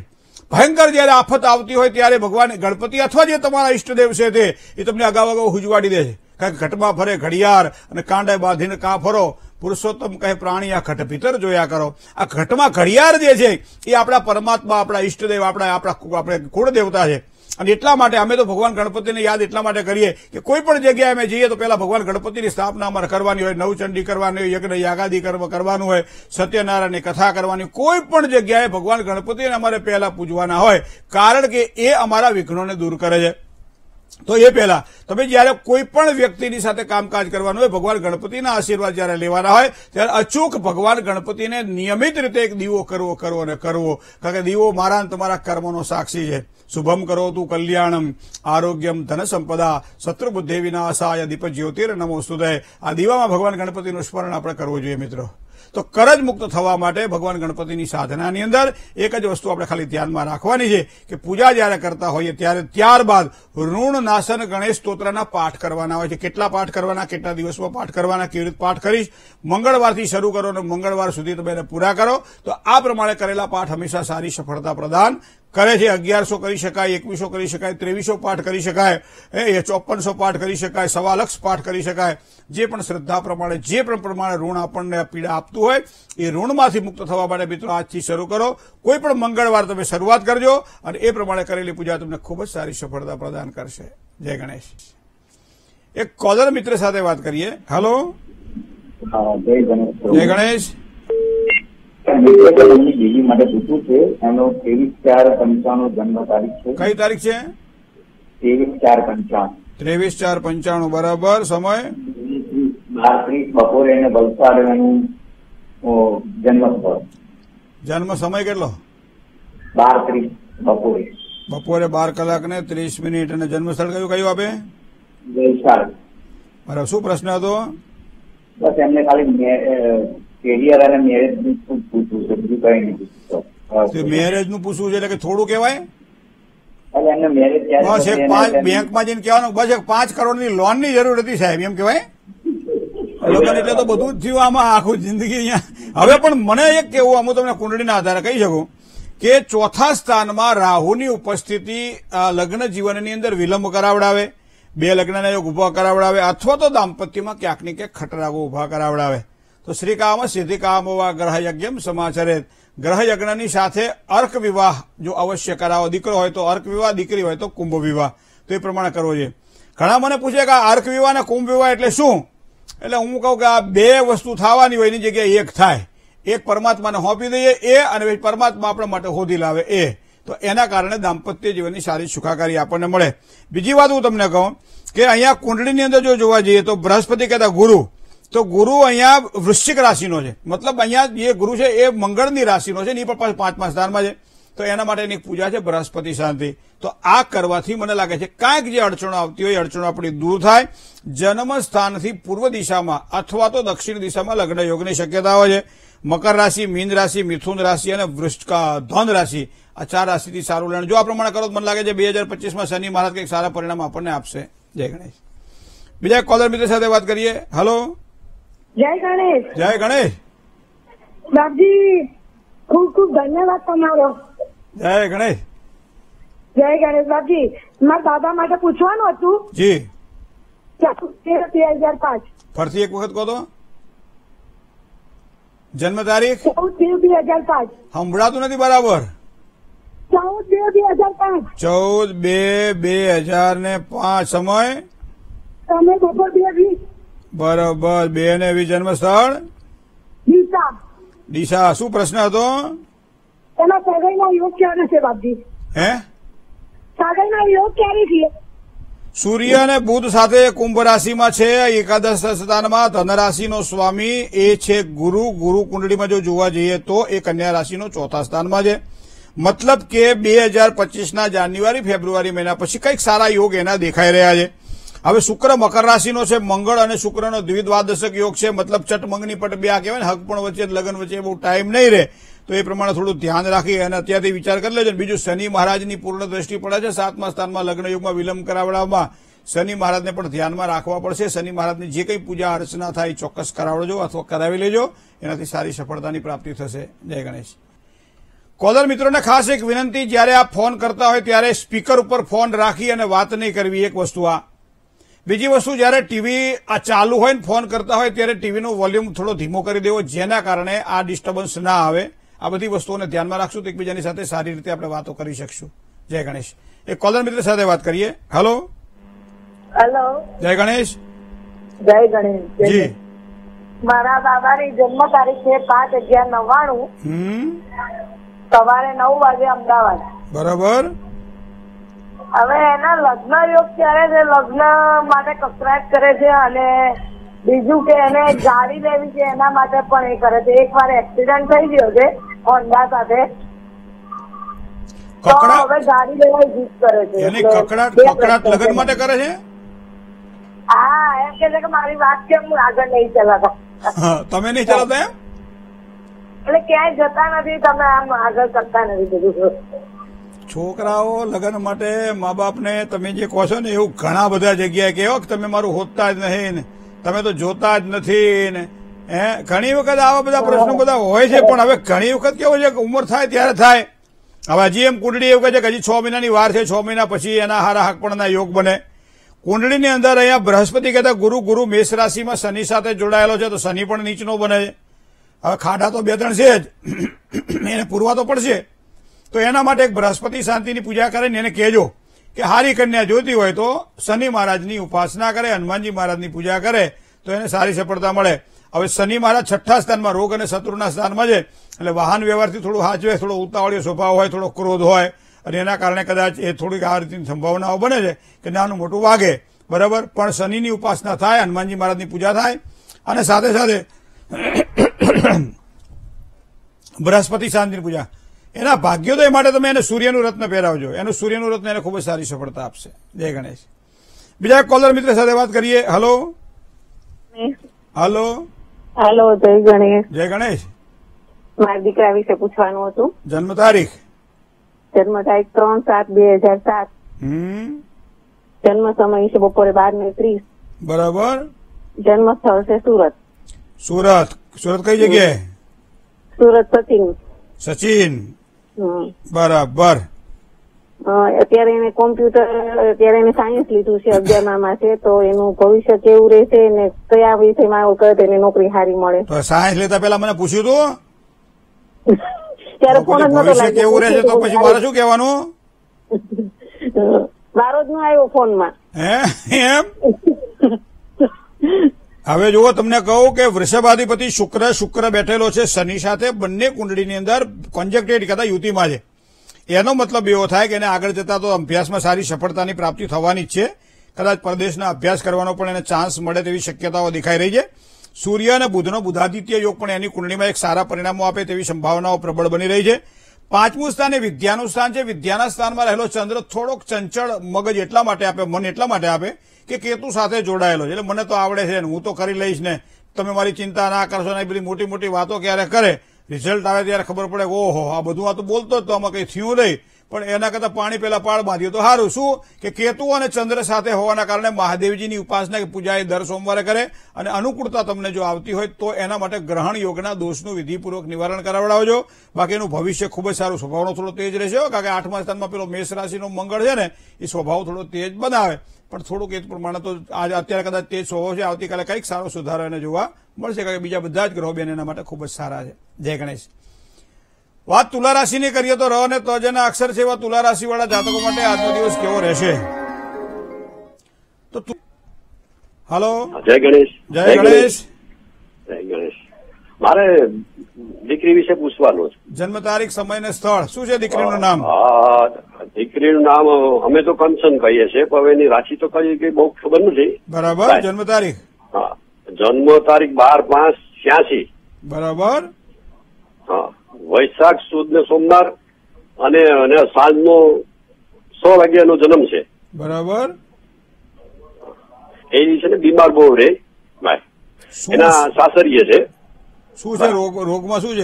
ભયંકર જ્યારે આફત આવતી હોય ત્યારે ભગવાન ગણપતિ અથવા જે તમારા ઈષ્ટદેવ છે તે એ તમને અગાઉ અગાઉ હુજવાડી દે છે કારણ કે ઘટમાં ફરે ઘડિયાળ અને કાંડે બાંધીને કાં ફરો પુરુષોત્તમ કહે પ્રાણી આ ઘટ ભીતર જોયા કરો આ ઘટમાં ઘડિયાળ જે છે એ આપણા પરમાત્મા આપણા ઈષ્ટદેવ આપણા આપણા આપણે કુળદેવતા છે અને એટલા માટે અમે તો ભગવાન ગણપતિને યાદ એટલા માટે કરીએ કે કોઈપણ જગ્યાએ અમે જઈએ તો પહેલા ભગવાન ગણપતિની સ્થાપના અમારે કરવાની હોય નવચંડી કરવાની હોય યજ્ઞ યાગાદી કરવાનું હોય સત્યનારાયણની કથા કરવાની કોઈપણ જગ્યાએ ભગવાન ગણપતિને અમારે પહેલા પૂજવાના હોય કારણ કે એ અમારા વિઘ્નોને દૂર કરે છે તો એ પહેલા તમે જ્યારે કોઈ પણ વ્યક્તિની સાથે કામકાજ કરવાનું હોય ભગવાન ગણપતિના આશીર્વાદ જ્યારે લેવાના હોય ત્યારે અચૂક ભગવાન ગણપતિને નિયમિત રીતે એક દીવો કરવો કરવો અને કરવો કારણ કે દીવો મારા તમારા કર્મનો સાક્ષી છે શુભમ કરો તું કલ્યાણમ આરોગ્યમ ધન સંપદા શત્રુબુદ્ધિ વિનાશાય દીપ જ્યોતિર નમો સુદય આ દીવામાં ભગવાન ગણપતિનું સ્મરણ આપણે કરવું જોઈએ મિત્રો તો કરજ મુક્ત થવા માટે ભગવાન ગણપતિની સાધનાની અંદર એક જ વસ્તુ આપણે ખાલી ધ્યાનમાં રાખવાની છે કે પૂજા જ્યારે કરતા હોઈએ ત્યારે ત્યારબાદ ઋણ નાશન ગણેશ સ્તોત્રના પાઠ કરવાના હોય છે કેટલા પાઠ કરવાના કેટલા દિવસમાં પાઠ કરવાના કેવી રીતે પાઠ કરીશ મંગળવારથી શરૂ કરો અને મંગળવાર સુધી તમે એને પૂરા કરો તો આ પ્રમાણે કરેલા પાઠ હંમેશા સારી સફળતા પ્રદાન કરે છે અગિયારસો કરી શકાય એકવીસો કરી શકાય ત્રેવીસો પાઠ કરી શકાય એ ચોપનસો પાઠ કરી શકાય સવા લક્ષ પાઠ કરી શકાય જે પણ શ્રદ્ધા પ્રમાણે જે પણ પ્રમાણે ઋણ આપણને પીડા આપતું હોય એ ઋણમાંથી મુક્ત થવા માટે મિત્રો આજથી શરૂ કરો કોઈ પણ મંગળવાર તમે શરૂઆત કરજો અને એ પ્રમાણે કરેલી પૂજા તમને ખૂબ જ સારી સફળતા પ્રદાન કરશે જય ગણેશ એક કોલર મિત્ર સાથે વાત કરીએ હલો જય ગણેશ જય ગણેશ મિત્રો કોલેજની બીજી માટે પૂછવું છે એનો ત્રેવીસ ચાર પંચાણું જન્મ તારીખ છે કઈ તારીખ છે ત્રેવીસ ચાર પંચાણું ત્રેવીસ ચાર પંચાણું બરાબર સમય બાર ત્રીસ બપોરે અને વલસાડ એનું જન્મ જન્મ સમય કેટલો બાર ત્રીસ બપોરે બપોરે બાર કલાક ને ત્રીસ મિનિટ અને જન્મસ્થળ કયું કયું આપે વલસાડ બરાબર શું પ્રશ્ન હતો બસ એમને ખાલી કેરિયર મેરેજ નું પૂછવું છે એટલે કે થોડું કહેવાય બસ એક પાંચ બેંકમાં જઈને કહેવાનું બસ એક પાંચ કરોડની લોનની જરૂર હતી સાહેબ એમ કહેવાય [LAUGHS] લોકોને એટલે તો બધું જ થયું આમાં આખું જિંદગી અહીંયા હવે પણ મને એક કેવું હું તમને કુંડળીના આધારે કહી શકું કે ચોથા સ્થાનમાં રાહુની ઉપસ્થિતિ લગ્ન જીવનની અંદર વિલંબ કરાવડાવે બે લગ્નના યોગ ઉભા કરાવડાવે અથવા તો દાંપત્યમાં ક્યાંક ને ક્યાંક ખટરાગો ઉભા કરાવડાવે તો શ્રીકામ સિદ્ધિકામો વા ગ્રહયજ્ઞમ સમાચરેત ગ્રહયજ્ઞની સાથે અર્ક વિવાહ જો અવશ્ય કરાવો દીકરો હોય તો અર્ક વિવાહ દીકરી હોય તો કુંભ વિવાહ તો એ પ્રમાણે કરવો જોઈએ ઘણા મને પૂછે કે અર્ક વિવાહ અને કુંભ વિવાહ એટલે શું એટલે હું કહું કે આ બે વસ્તુ થવાની હોય એની જગ્યાએ એક થાય એક પરમાત્માને હોપી દઈએ એ અને પરમાત્મા આપણા માટે હોદી લાવે એ તો એના કારણે દાંપત્ય જીવનની સારી સુખાકારી આપણને મળે બીજી વાત હું તમને કહું કે અહીંયા કુંડળીની અંદર જો જોવા જઈએ તો બૃહસ્પતિ કહેતા ગુરુ તો ગુરુ અહીંયા વૃશ્ચિક રાશિનો છે મતલબ અહીંયા જે ગુરુ છે એ મંગળની રાશિનો છે એની એ પણ પાંચમા સ્થાનમાં છે તો એના માટેની પૂજા છે બૃહસ્પતિ શાંતિ તો આ કરવાથી મને લાગે છે કાંઈક જે અડચણો આવતી હોય અડચણો આપણી દૂર થાય જન્મ સ્થાનથી પૂર્વ દિશામાં અથવા તો દક્ષિણ દિશામાં લગ્ન યોગની શક્યતાઓ છે મકર રાશિ મીન રાશિ મિથુન રાશિ અને વૃષ્ટ ધન રાશિ આ ચાર રાશિથી સારું લેણ જો આ પ્રમાણે કરો તો મને લાગે છે બે હજાર પચીસમાં શનિ મહારાજ કંઈક સારા પરિણામ આપણને આપશે જય ગણેશ બીજા કોલર મિત્ર સાથે વાત કરીએ હલો જય ગણેશ જય ગણેશ બાપજી ખૂબ ખૂબ ધન્યવાદ તમારો જય ગણેશ જય ગણેશ બાપજી મારા દાદા માટે પૂછવાનું હતું જી બે હજાર પાંચ ફરતી એક વખત કહો તો જન્મ તારીખ ચૌદ બે બે હજાર પાંચ સંભળાતું નથી બરાબર ચૌદ બે બે હજાર પાંચ ચૌદ બે બે હજાર ને પાંચ સમય સમય બપોર બે વીસ બરોબર બે બેન એવી જન્મ સ્થળ ડીસા શું પ્રશ્ન હતો હે સૂર્ય અને બુધ સાથે કુંભ રાશિમાં છે એકાદશ સ્થાનમાં ધન રાશિનો સ્વામી એ છે ગુરુ ગુરુ કુંડળીમાં જો જોવા જઈએ તો એ કન્યા રાશિનો ચોથા સ્થાનમાં છે મતલબ કે બે હજાર પચીસના જાન્યુઆરી ફેબ્રુઆરી મહિના પછી કંઈક સારા યોગ એના દેખાઈ રહ્યા છે હવે શુક્ર મકર રાશિનો છે મંગળ અને શુક્રનો દ્વિદ્વાદશક યોગ છે મતલબ ચટમંગની પટ બે આ કહેવાય ને હક પણ વચ્ચે લગ્ન વચ્ચે બહુ ટાઈમ નહીં રહે તો એ પ્રમાણે થોડું ધ્યાન રાખી અને અત્યારથી વિચાર કરી લેજો બીજું શનિ મહારાજની પૂર્ણ દ્રષ્ટિ પડે છે સાતમા સ્થાનમાં લગ્નયુગમાં વિલંબ કરાવડાવવામાં શનિ મહારાજને પણ ધ્યાનમાં રાખવા પડશે શનિ મહારાજની જે કંઈ પૂજા અર્ચના થાય ચોક્કસ કરાવડજો અથવા કરાવી લેજો એનાથી સારી સફળતાની પ્રાપ્તિ થશે જય ગણેશ કોલર મિત્રોને ખાસ એક વિનંતી જ્યારે આ ફોન કરતા હોય ત્યારે સ્પીકર ઉપર ફોન રાખી અને વાત નહીં કરવી એક વસ્તુ આ બીજી વસ્તુ જ્યારે ટીવી આ ચાલુ હોય ને ફોન કરતા હોય ત્યારે ટીવીનું વોલ્યુમ થોડો ધીમો કરી દેવો જેના કારણે આ ડિસ્ટર્બન્સ ના આવે આ બધી વસ્તુઓને ધ્યાનમાં રાખશું તો એકબીજાની સાથે સારી રીતે આપણે વાતો કરી શકશું જય ગણેશ એક કોલર મિત્ર સાથે વાત કરીએ હલો હલો જય ગણેશ જય ગણેશ જી મારા બાબાની જન્મ તારીખ છે પાંચ અગિયાર નવ્વાણું સવારે નવ વાગે અમદાવાદ બરાબર હવે એના લગ્ન યોગ ક્યારે છે લગ્ન માટે કસરત કરે છે અને બીજું કે એને ગાડી લેવી છે એના માટે પણ એ કરે છે એક વાર એક્સિડન્ટ થઈ ગયો છે હોન્ડા સાથે કકડા હવે ગાડી લેવા જીત કરે છે હા એમ કે કે મારી વાત કેમ હું આગળ નહીં ચલાવતા એટલે ક્યાંય જતા નથી તમે આમ આગળ કરતા નથી બધું છોકરાઓ લગ્ન માટે મા બાપને તમે જે કહો છો ને એવું ઘણા બધા જગ્યાએ કહેવો કે તમે મારું હોતા જ નહીં ને તમે તો જોતા જ નથી ને હે ઘણી વખત આવા બધા પ્રશ્નો બધા હોય છે પણ હવે ઘણી વખત કેવો છે કે ઉંમર થાય ત્યારે થાય હવે હજી એમ કુંડળી એવું કહે છે કે હજી છ મહિનાની વાર છે છ મહિના પછી એના હારા હાકપણના યોગ બને કુંડળીની અંદર અહીંયા બૃહસ્પતિ કહેતા ગુરુ ગુરુ મેષ રાશિમાં શનિ સાથે જોડાયેલો છે તો શનિ પણ નીચનો બને છે હવે ખાડા તો બે ત્રણ છે જ એને પૂરવા તો પડશે તો એના માટે એક બૃહસ્પતિ શાંતિની પૂજા કરે ને એને કહેજો કે હારી કન્યા જોતી હોય તો શનિ મહારાજની ઉપાસના કરે હનુમાનજી મહારાજની પૂજા કરે તો એને સારી સફળતા મળે હવે શનિ મહારાજ છઠ્ઠા સ્થાનમાં રોગ અને શત્રુના સ્થાનમાં છે એટલે વાહન વ્યવહારથી થોડું હાચવે થોડો ઉતાવળીયો સ્વભાવ હોય થોડો ક્રોધ હોય અને એના કારણે કદાચ એ થોડીક આ રીતની સંભાવનાઓ બને છે કે નાનું મોટું વાગે બરાબર પણ શનિની ઉપાસના થાય હનુમાનજી મહારાજની પૂજા થાય અને સાથે સાથે [COUGHS] બૃહસ્પતિ શાંતિની પૂજા એના ભાગ્યોદય માટે તમે એને સૂર્યનું રત્ન પહેરાવજો એનું સૂર્યનું રત્ન એને ખૂબ જ સારી સફળતા આપશે જય ગણેશ બીજા કોલર મિત્ર સાથે વાત કરીએ હલો હલો હલો જય ગણેશ જય ગણેશ મારા દીકરા વિશે પૂછવાનું હતું જન્મ તારીખ જન્મ તારીખ ત્રણ સાત બે હજાર સાત જન્મ સમય છે બપોરે બાર ને ત્રીસ બરાબર જન્મ સ્થળ છે સુરત સુરત સુરત કઈ જગ્યાએ સુરત સચિન સચિન બરાબર અત્યારે એને કોમ્પ્યુટર અત્યારે એને સાયન્સ લીધું છે માં છે તો એનું ભવિષ્ય કેવું રહેશે ને કયા વિષયમાં આગળ કરે એને નોકરી સારી મળે સાયન્સ લેતા પેલા મને પૂછ્યું તું ત્યારે ફોન જ નતો લાગ્યો કેવું રહેશે તો પછી મારે શું કહેવાનું મારો જ નો આવ્યો ફોનમાં હે એમ [LAUGHS] હવે જુઓ તમને કહું કે વૃષભાધિપતિ શુક્ર શુક્ર બેઠેલો છે શનિ સાથે બંને કુંડળીની અંદર કોન્જેક્ટેડ કહેતા યુતિમાં છે એનો મતલબ એવો થાય કે એને આગળ જતા તો અભ્યાસમાં સારી સફળતાની પ્રાપ્તિ થવાની જ છે કદાચ પરદેશના અભ્યાસ કરવાનો પણ એને ચાન્સ મળે તેવી શક્યતાઓ દેખાઈ રહી છે સૂર્ય અને બુધનો બુધાદિત્ય યોગ પણ એની કુંડળીમાં એક સારા પરિણામો આપે તેવી સંભાવનાઓ પ્રબળ બની રહી છે પાંચમું સ્થાન એ વિદ્યાનું સ્થાન છે વિદ્યાના સ્થાનમાં રહેલો ચંદ્ર થોડોક ચંચળ મગજ એટલા માટે આપે મન એટલા માટે આપે કે કેતુ સાથે જોડાયેલો છે એટલે મને તો આવડે છે હું તો કરી લઈશ ને તમે મારી ચિંતા ના કરશો ને બધી મોટી મોટી વાતો ક્યારે કરે રિઝલ્ટ આવે ત્યારે ખબર પડે ઓહો આ બધું આ તો બોલતો જ તો આમાં કંઈ થયું નહીં પણ એના કરતાં પાણી પેલા પાળ બાંધીએ તો સારું શું કે કેતુ અને ચંદ્ર સાથે હોવાના કારણે મહાદેવજીની ઉપાસના કે પૂજા એ દર સોમવારે કરે અને અનુકૂળતા તમને જો આવતી હોય તો એના માટે ગ્રહણ યોગના દોષનું વિધિપૂર્વક નિવારણ કરાવડાવજો બાકીનું ભવિષ્ય ખૂબ જ સારું સ્વભાવનો થોડો તેજ રહેશે કારણ કે આઠમા સ્થાનમાં પેલો મેષ રાશિનો મંગળ છે ને એ સ્વભાવ થોડો તેજ બનાવે પણ થોડુંક એ પ્રમાણે તો આજે અત્યારે કદાચ તેજ સ્વભાવ છે આવતીકાલે કંઈક સારો સુધારો એને જોવા મળશે કારણ કે બીજા બધા જ ગ્રહો બેન એના માટે ખૂબ જ સારા છે જય ગણેશ વાત તુલા રાશિની કરીએ તો ર અને ત જેના અક્ષર છે એવા તુલા રાશિવાળા જાતકો માટે આજનો દિવસ કેવો રહેશે તો હાલો જય ગણેશ જય ગણેશ જય ગણેશ મારે દીકરી વિશે પૂછવાનું છે જન્મ તારીખ સમય ને સ્થળ શું છે દીકરીનું નામ દીકરીનું નામ અમે તો કંચન કહીએ છીએ પણ એની રાશિ તો કઈ કઈ બહુ ખબર નથી બરાબર જન્મ તારીખ હા જન્મ તારીખ બાર પાંચ છ્યાસી બરાબર હા વૈશાખ સુદ ને સોમવાર અને અને સાંજનો સો વાગ્યાનો જન્મ છે બરાબર એ છે ને બીમાર બહુ રે એના સાસરીએ છે શું છે રોગમાં શું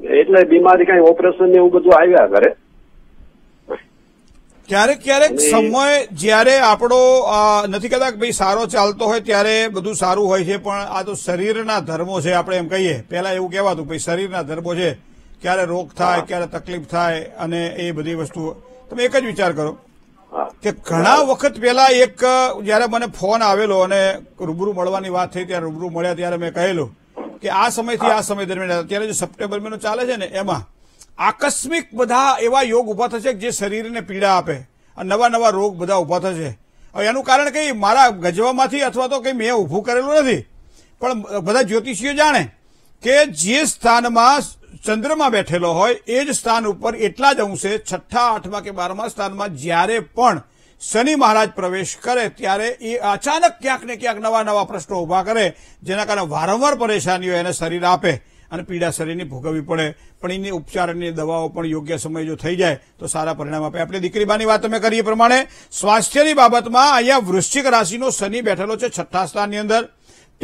છે એટલે બીમારી કઈ ઓપરેશન ને એવું બધું આવ્યા કરે ક્યારેક ક્યારેક સમય જ્યારે આપણો નથી કહેતા કે ભાઈ સારો ચાલતો હોય ત્યારે બધું સારું હોય છે પણ આ તો શરીરના ધર્મો છે આપણે એમ કહીએ પહેલા એવું કહેવાતું ભાઈ શરીરના ધર્મો છે ક્યારે રોગ થાય ક્યારે તકલીફ થાય અને એ બધી વસ્તુ તમે એક જ વિચાર કરો કે ઘણા વખત પહેલા એક જ્યારે મને ફોન આવેલો અને રૂબરૂ મળવાની વાત થઈ ત્યારે રૂબરૂ મળ્યા ત્યારે મેં કહેલું કે આ સમયથી આ સમય દરમિયાન અત્યારે જે સપ્ટેમ્બર મહિનો ચાલે છે ને એમાં આકસ્મિક બધા એવા યોગ ઉભા થશે જે શરીરને પીડા આપે નવા નવા રોગ બધા ઉભા થશે એનું કારણ કંઈ મારા ગજવામાંથી અથવા તો કંઈ મેં ઊભું કરેલું નથી પણ બધા જ્યોતિષીઓ જાણે કે જે સ્થાનમાં ચંદ્રમાં બેઠેલો હોય એ જ સ્થાન ઉપર એટલા જ અંશે છઠ્ઠા આઠમા કે બારમા સ્થાનમાં જ્યારે પણ શનિ મહારાજ પ્રવેશ કરે ત્યારે એ અચાનક ક્યાંક ને ક્યાંક નવા નવા પ્રશ્નો ઉભા કરે જેના કારણે વારંવાર પરેશાનીઓ એને શરીર આપે અને પીડા શરીરની ભોગવવી પડે પણ એની ઉપચાર અને દવાઓ પણ યોગ્ય સમયે જો થઈ જાય તો સારા પરિણામ આપે આપણે દીકરી બાની વાત અમે કરીએ પ્રમાણે સ્વાસ્થ્યની બાબતમાં અહીંયા વૃશ્ચિક રાશિનો શનિ બેઠેલો છે છઠ્ઠા સ્થાનની અંદર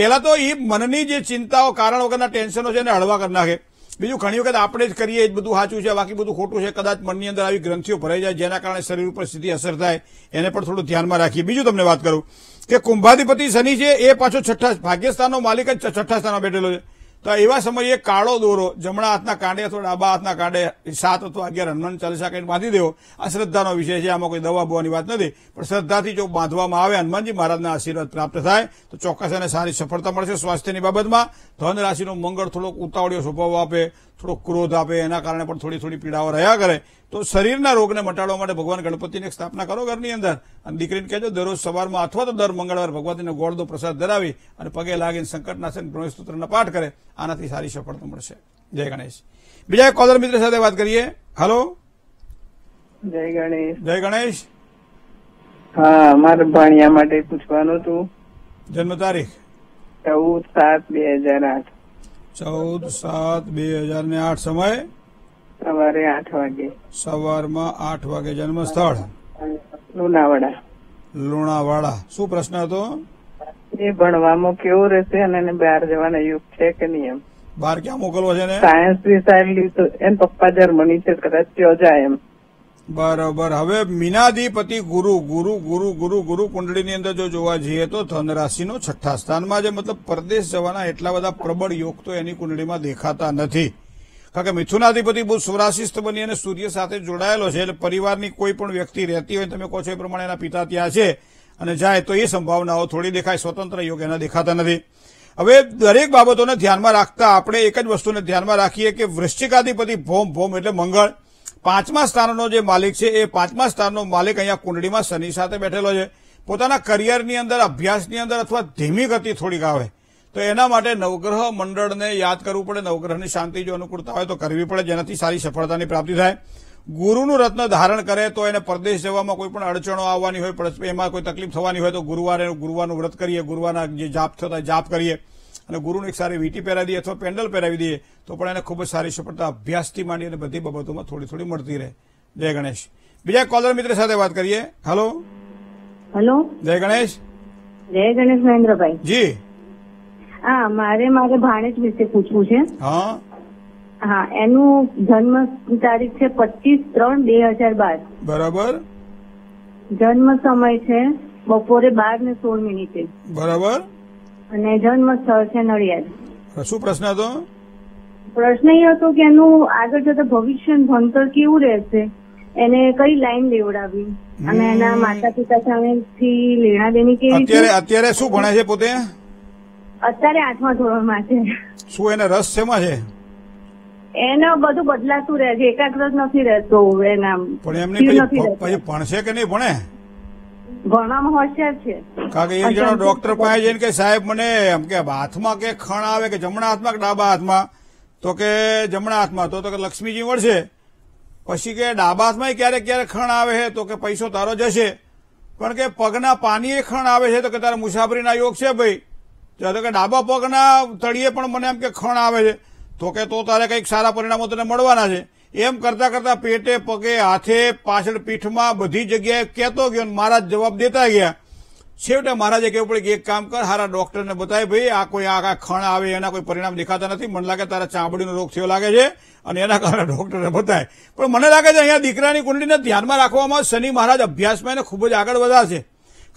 પહેલા તો એ મનની જે ચિંતાઓ કારણ વગરના ટેન્શનો છે એને હળવા કરી નાખે બીજું ઘણી વખત આપણે જ કરીએ એ બધું સાચું છે બાકી બધું ખોટું છે કદાચ મનની અંદર આવી ગ્રંથિઓ ભરાઈ જાય જેના કારણે શરીર ઉપર સીધી અસર થાય એને પણ થોડું ધ્યાનમાં રાખીએ બીજું તમને વાત કરું કે કુંભાધિપતિ શનિ છે એ પાછો છઠ્ઠા ભાગ્યસ્થાનનો માલિક જ છઠ્ઠા સ્થાનમાં બેઠેલો છે તો એવા સમયે કાળો દોરો જમણા હાથના કાંડે અથવા ડાબા હાથના કાંડે સાત અથવા અગિયાર હનુમાન ચાલીસા કંઈક બાંધી દેવો આ શ્રદ્ધાનો વિષય છે આમાં કોઈ દવા બોવાની વાત નથી પણ શ્રદ્ધાથી જો બાંધવામાં આવે હનુમાનજી મહારાજના આશીર્વાદ પ્રાપ્ત થાય તો ચોક્કસ અને સારી સફળતા મળશે સ્વાસ્થ્યની બાબતમાં ધન રાશિનો મંગળ થોડોક ઉતાવળીઓ સ્વભાવ આપે થોડો ક્રોધ આપે એના કારણે પણ થોડી થોડી પીડાઓ રહ્યા કરે તો શરીરના રોગને મટાડવા માટે ભગવાન ગણપતિની સ્થાપના કરો ઘરની અંદર અને દીકરીને કહેજો દરરોજ સવારમાં અથવા તો દર મંગળવાર ભગવાનને ગોળદો પ્રસાદ ધરાવી અને પગે લાગીને સંકટનાશન ગણેશસ્તોત્રના પાઠ કરે આનાથી સારી સફળતા મળશે જય ગણેશ બીજા કોલર મિત્ર સાથે વાત કરીએ હલો જય ગણેશ જય ગણેશ હા મારે ભાણિયા માટે પૂછવાનું હતું જન્મ તારીખ ચૌદ સાત બે હજાર આઠ ચૌદ સાત બે હજાર ને આઠ સમય સવારે આઠ વાગે સવારમાં આઠ વાગે જન્મ સ્થળ લુણાવાડા લુણાવાડા શું પ્રશ્ન હતો એ ભણવામાં કેવું રહેશે અને એને બહાર જવાના યુગ છે કે નહીં એમ બહાર ક્યાં મોકલવો છે ને સાયન્સ વિષય એમ પપ્પા જર્મની છે કદાચ ત્યાં જાય એમ બરોબર હવે મીનાધિપતિ ગુરુ ગુરુ ગુરુ ગુરુ ગુરુ કુંડળીની અંદર જો જોવા જઈએ તો ધનરાશિનો છઠ્ઠા સ્થાનમાં જે મતલબ પરદેશ જવાના એટલા બધા પ્રબળ યોગ તો એની કુંડળીમાં દેખાતા નથી કારણ કે મિથુનાધિપતિ બહુ સ્વરાશિસ્ત બની અને સૂર્ય સાથે જોડાયેલો છે એટલે પરિવારની કોઈ પણ વ્યક્તિ રહેતી હોય તમે કહો છો એ પ્રમાણે એના પિતા ત્યાં છે અને જાય તો એ સંભાવનાઓ થોડી દેખાય સ્વતંત્ર યોગ એના દેખાતા નથી હવે દરેક બાબતોને ધ્યાનમાં રાખતા આપણે એક જ વસ્તુને ધ્યાનમાં રાખીએ કે વૃશ્ચિકાધિપતિ ભોમ ભોમ એટલે મંગળ પાંચમા સ્થાનનો જે માલિક છે એ પાંચમા સ્થાનનો માલિક અહીંયા કુંડળીમાં શનિ સાથે બેઠેલો છે પોતાના કરિયરની અંદર અભ્યાસની અંદર અથવા ધીમી ગતિ થોડીક આવે તો એના માટે નવગ્રહ મંડળને યાદ કરવું પડે નવગ્રહની શાંતિ જો અનુકૂળતા હોય તો કરવી પડે જેનાથી સારી સફળતાની પ્રાપ્તિ થાય ગુરુનું રત્ન ધારણ કરે તો એને પરદેશ જવામાં કોઈ પણ અડચણો આવવાની હોય એમાં કોઈ તકલીફ થવાની હોય તો ગુરુવારે ગુરુવારનું વ્રત કરીએ ગુરુવારના જે જાપ થતા જાપ કરીએ અને ગુરુને એક સારી વીટી પહેરાવી દઈએ અથવા પેન્ડલ પહેરાવી દઈએ તો પણ એને ખૂબ જ સારી સફળતા અભ્યાસથી માંડી અને બધી બાબતોમાં થોડી થોડી મળતી રહે જય ગણેશ બીજા કોલર મિત્ર સાથે વાત કરીએ હલો હેલો જય ગણેશ જય ગણેશ મહેન્દ્રભાઈ જી હા મારે મારે ભાણેજ વિશે પૂછવું છે હા હા એનું જન્મ તારીખ છે પચીસ ત્રણ બે હજાર બાર બરાબર જન્મ સમય છે બપોરે બાર ને સોળ મિનિટે બરાબર અને જન્મ સ્થળ છે નડિયાદ શું પ્રશ્ન હતો પ્રશ્ન એ હતો કે એનું આગળ જતા ભવિષ્ય ભણતર કેવું રહેશે એને કઈ લાઈન લેવડાવી અને એના માતા પિતા સામેથી લેણા દેની કેવી અત્યારે અત્યારે શું ભણે છે પોતે અત્યારે આઠમા ધોરણમાં છે શું એને રસ શેમાં છે એનો બધું બદલાતું રહે છે એકાગ્ર નથી રહેતો એના પણ એમને ભણશે કે નહીં ભણે ભણવામાં હોશિયાર છે ડોક્ટર પાસે જઈને કે સાહેબ મને એમ કે હાથમાં કે ખણ આવે કે જમણા હાથમાં કે ડાબા હાથમાં તો કે જમણા હાથમાં તો કે લક્ષ્મીજી મળશે પછી કે ડાબા હાથમાં ક્યારેક ક્યારેક ખણ આવે છે તો કે પૈસો તારો જશે પણ કે પગના પાણીએ ખણ આવે છે તો કે તારે મુસાફરીના યોગ છે ભાઈ તો કે ડાબા પગના તળિયે પણ મને એમ કે ખણ આવે છે તો કે તો તારે કંઈક સારા પરિણામો તને મળવાના છે એમ કરતા કરતા પેટે પગે હાથે પાછળ પીઠમાં બધી જગ્યાએ કહેતો ગયો મહારાજ જવાબ દેતા ગયા છેવટે મહારાજે કહેવું પડે કે એક કામ કર હારા ડોક્ટરને બતાવે ભાઈ આ કોઈ આ ખણ આવે એના કોઈ પરિણામ દેખાતા નથી મને લાગે તારા ચામડીનો રોગ થયો લાગે છે અને એના કારણે ડોક્ટરને બતાય પણ મને લાગે છે અહીંયા દીકરાની કુંડલીને ધ્યાનમાં રાખવામાં શનિ મહારાજ અભ્યાસમાં એને ખૂબ જ આગળ વધ્યા છે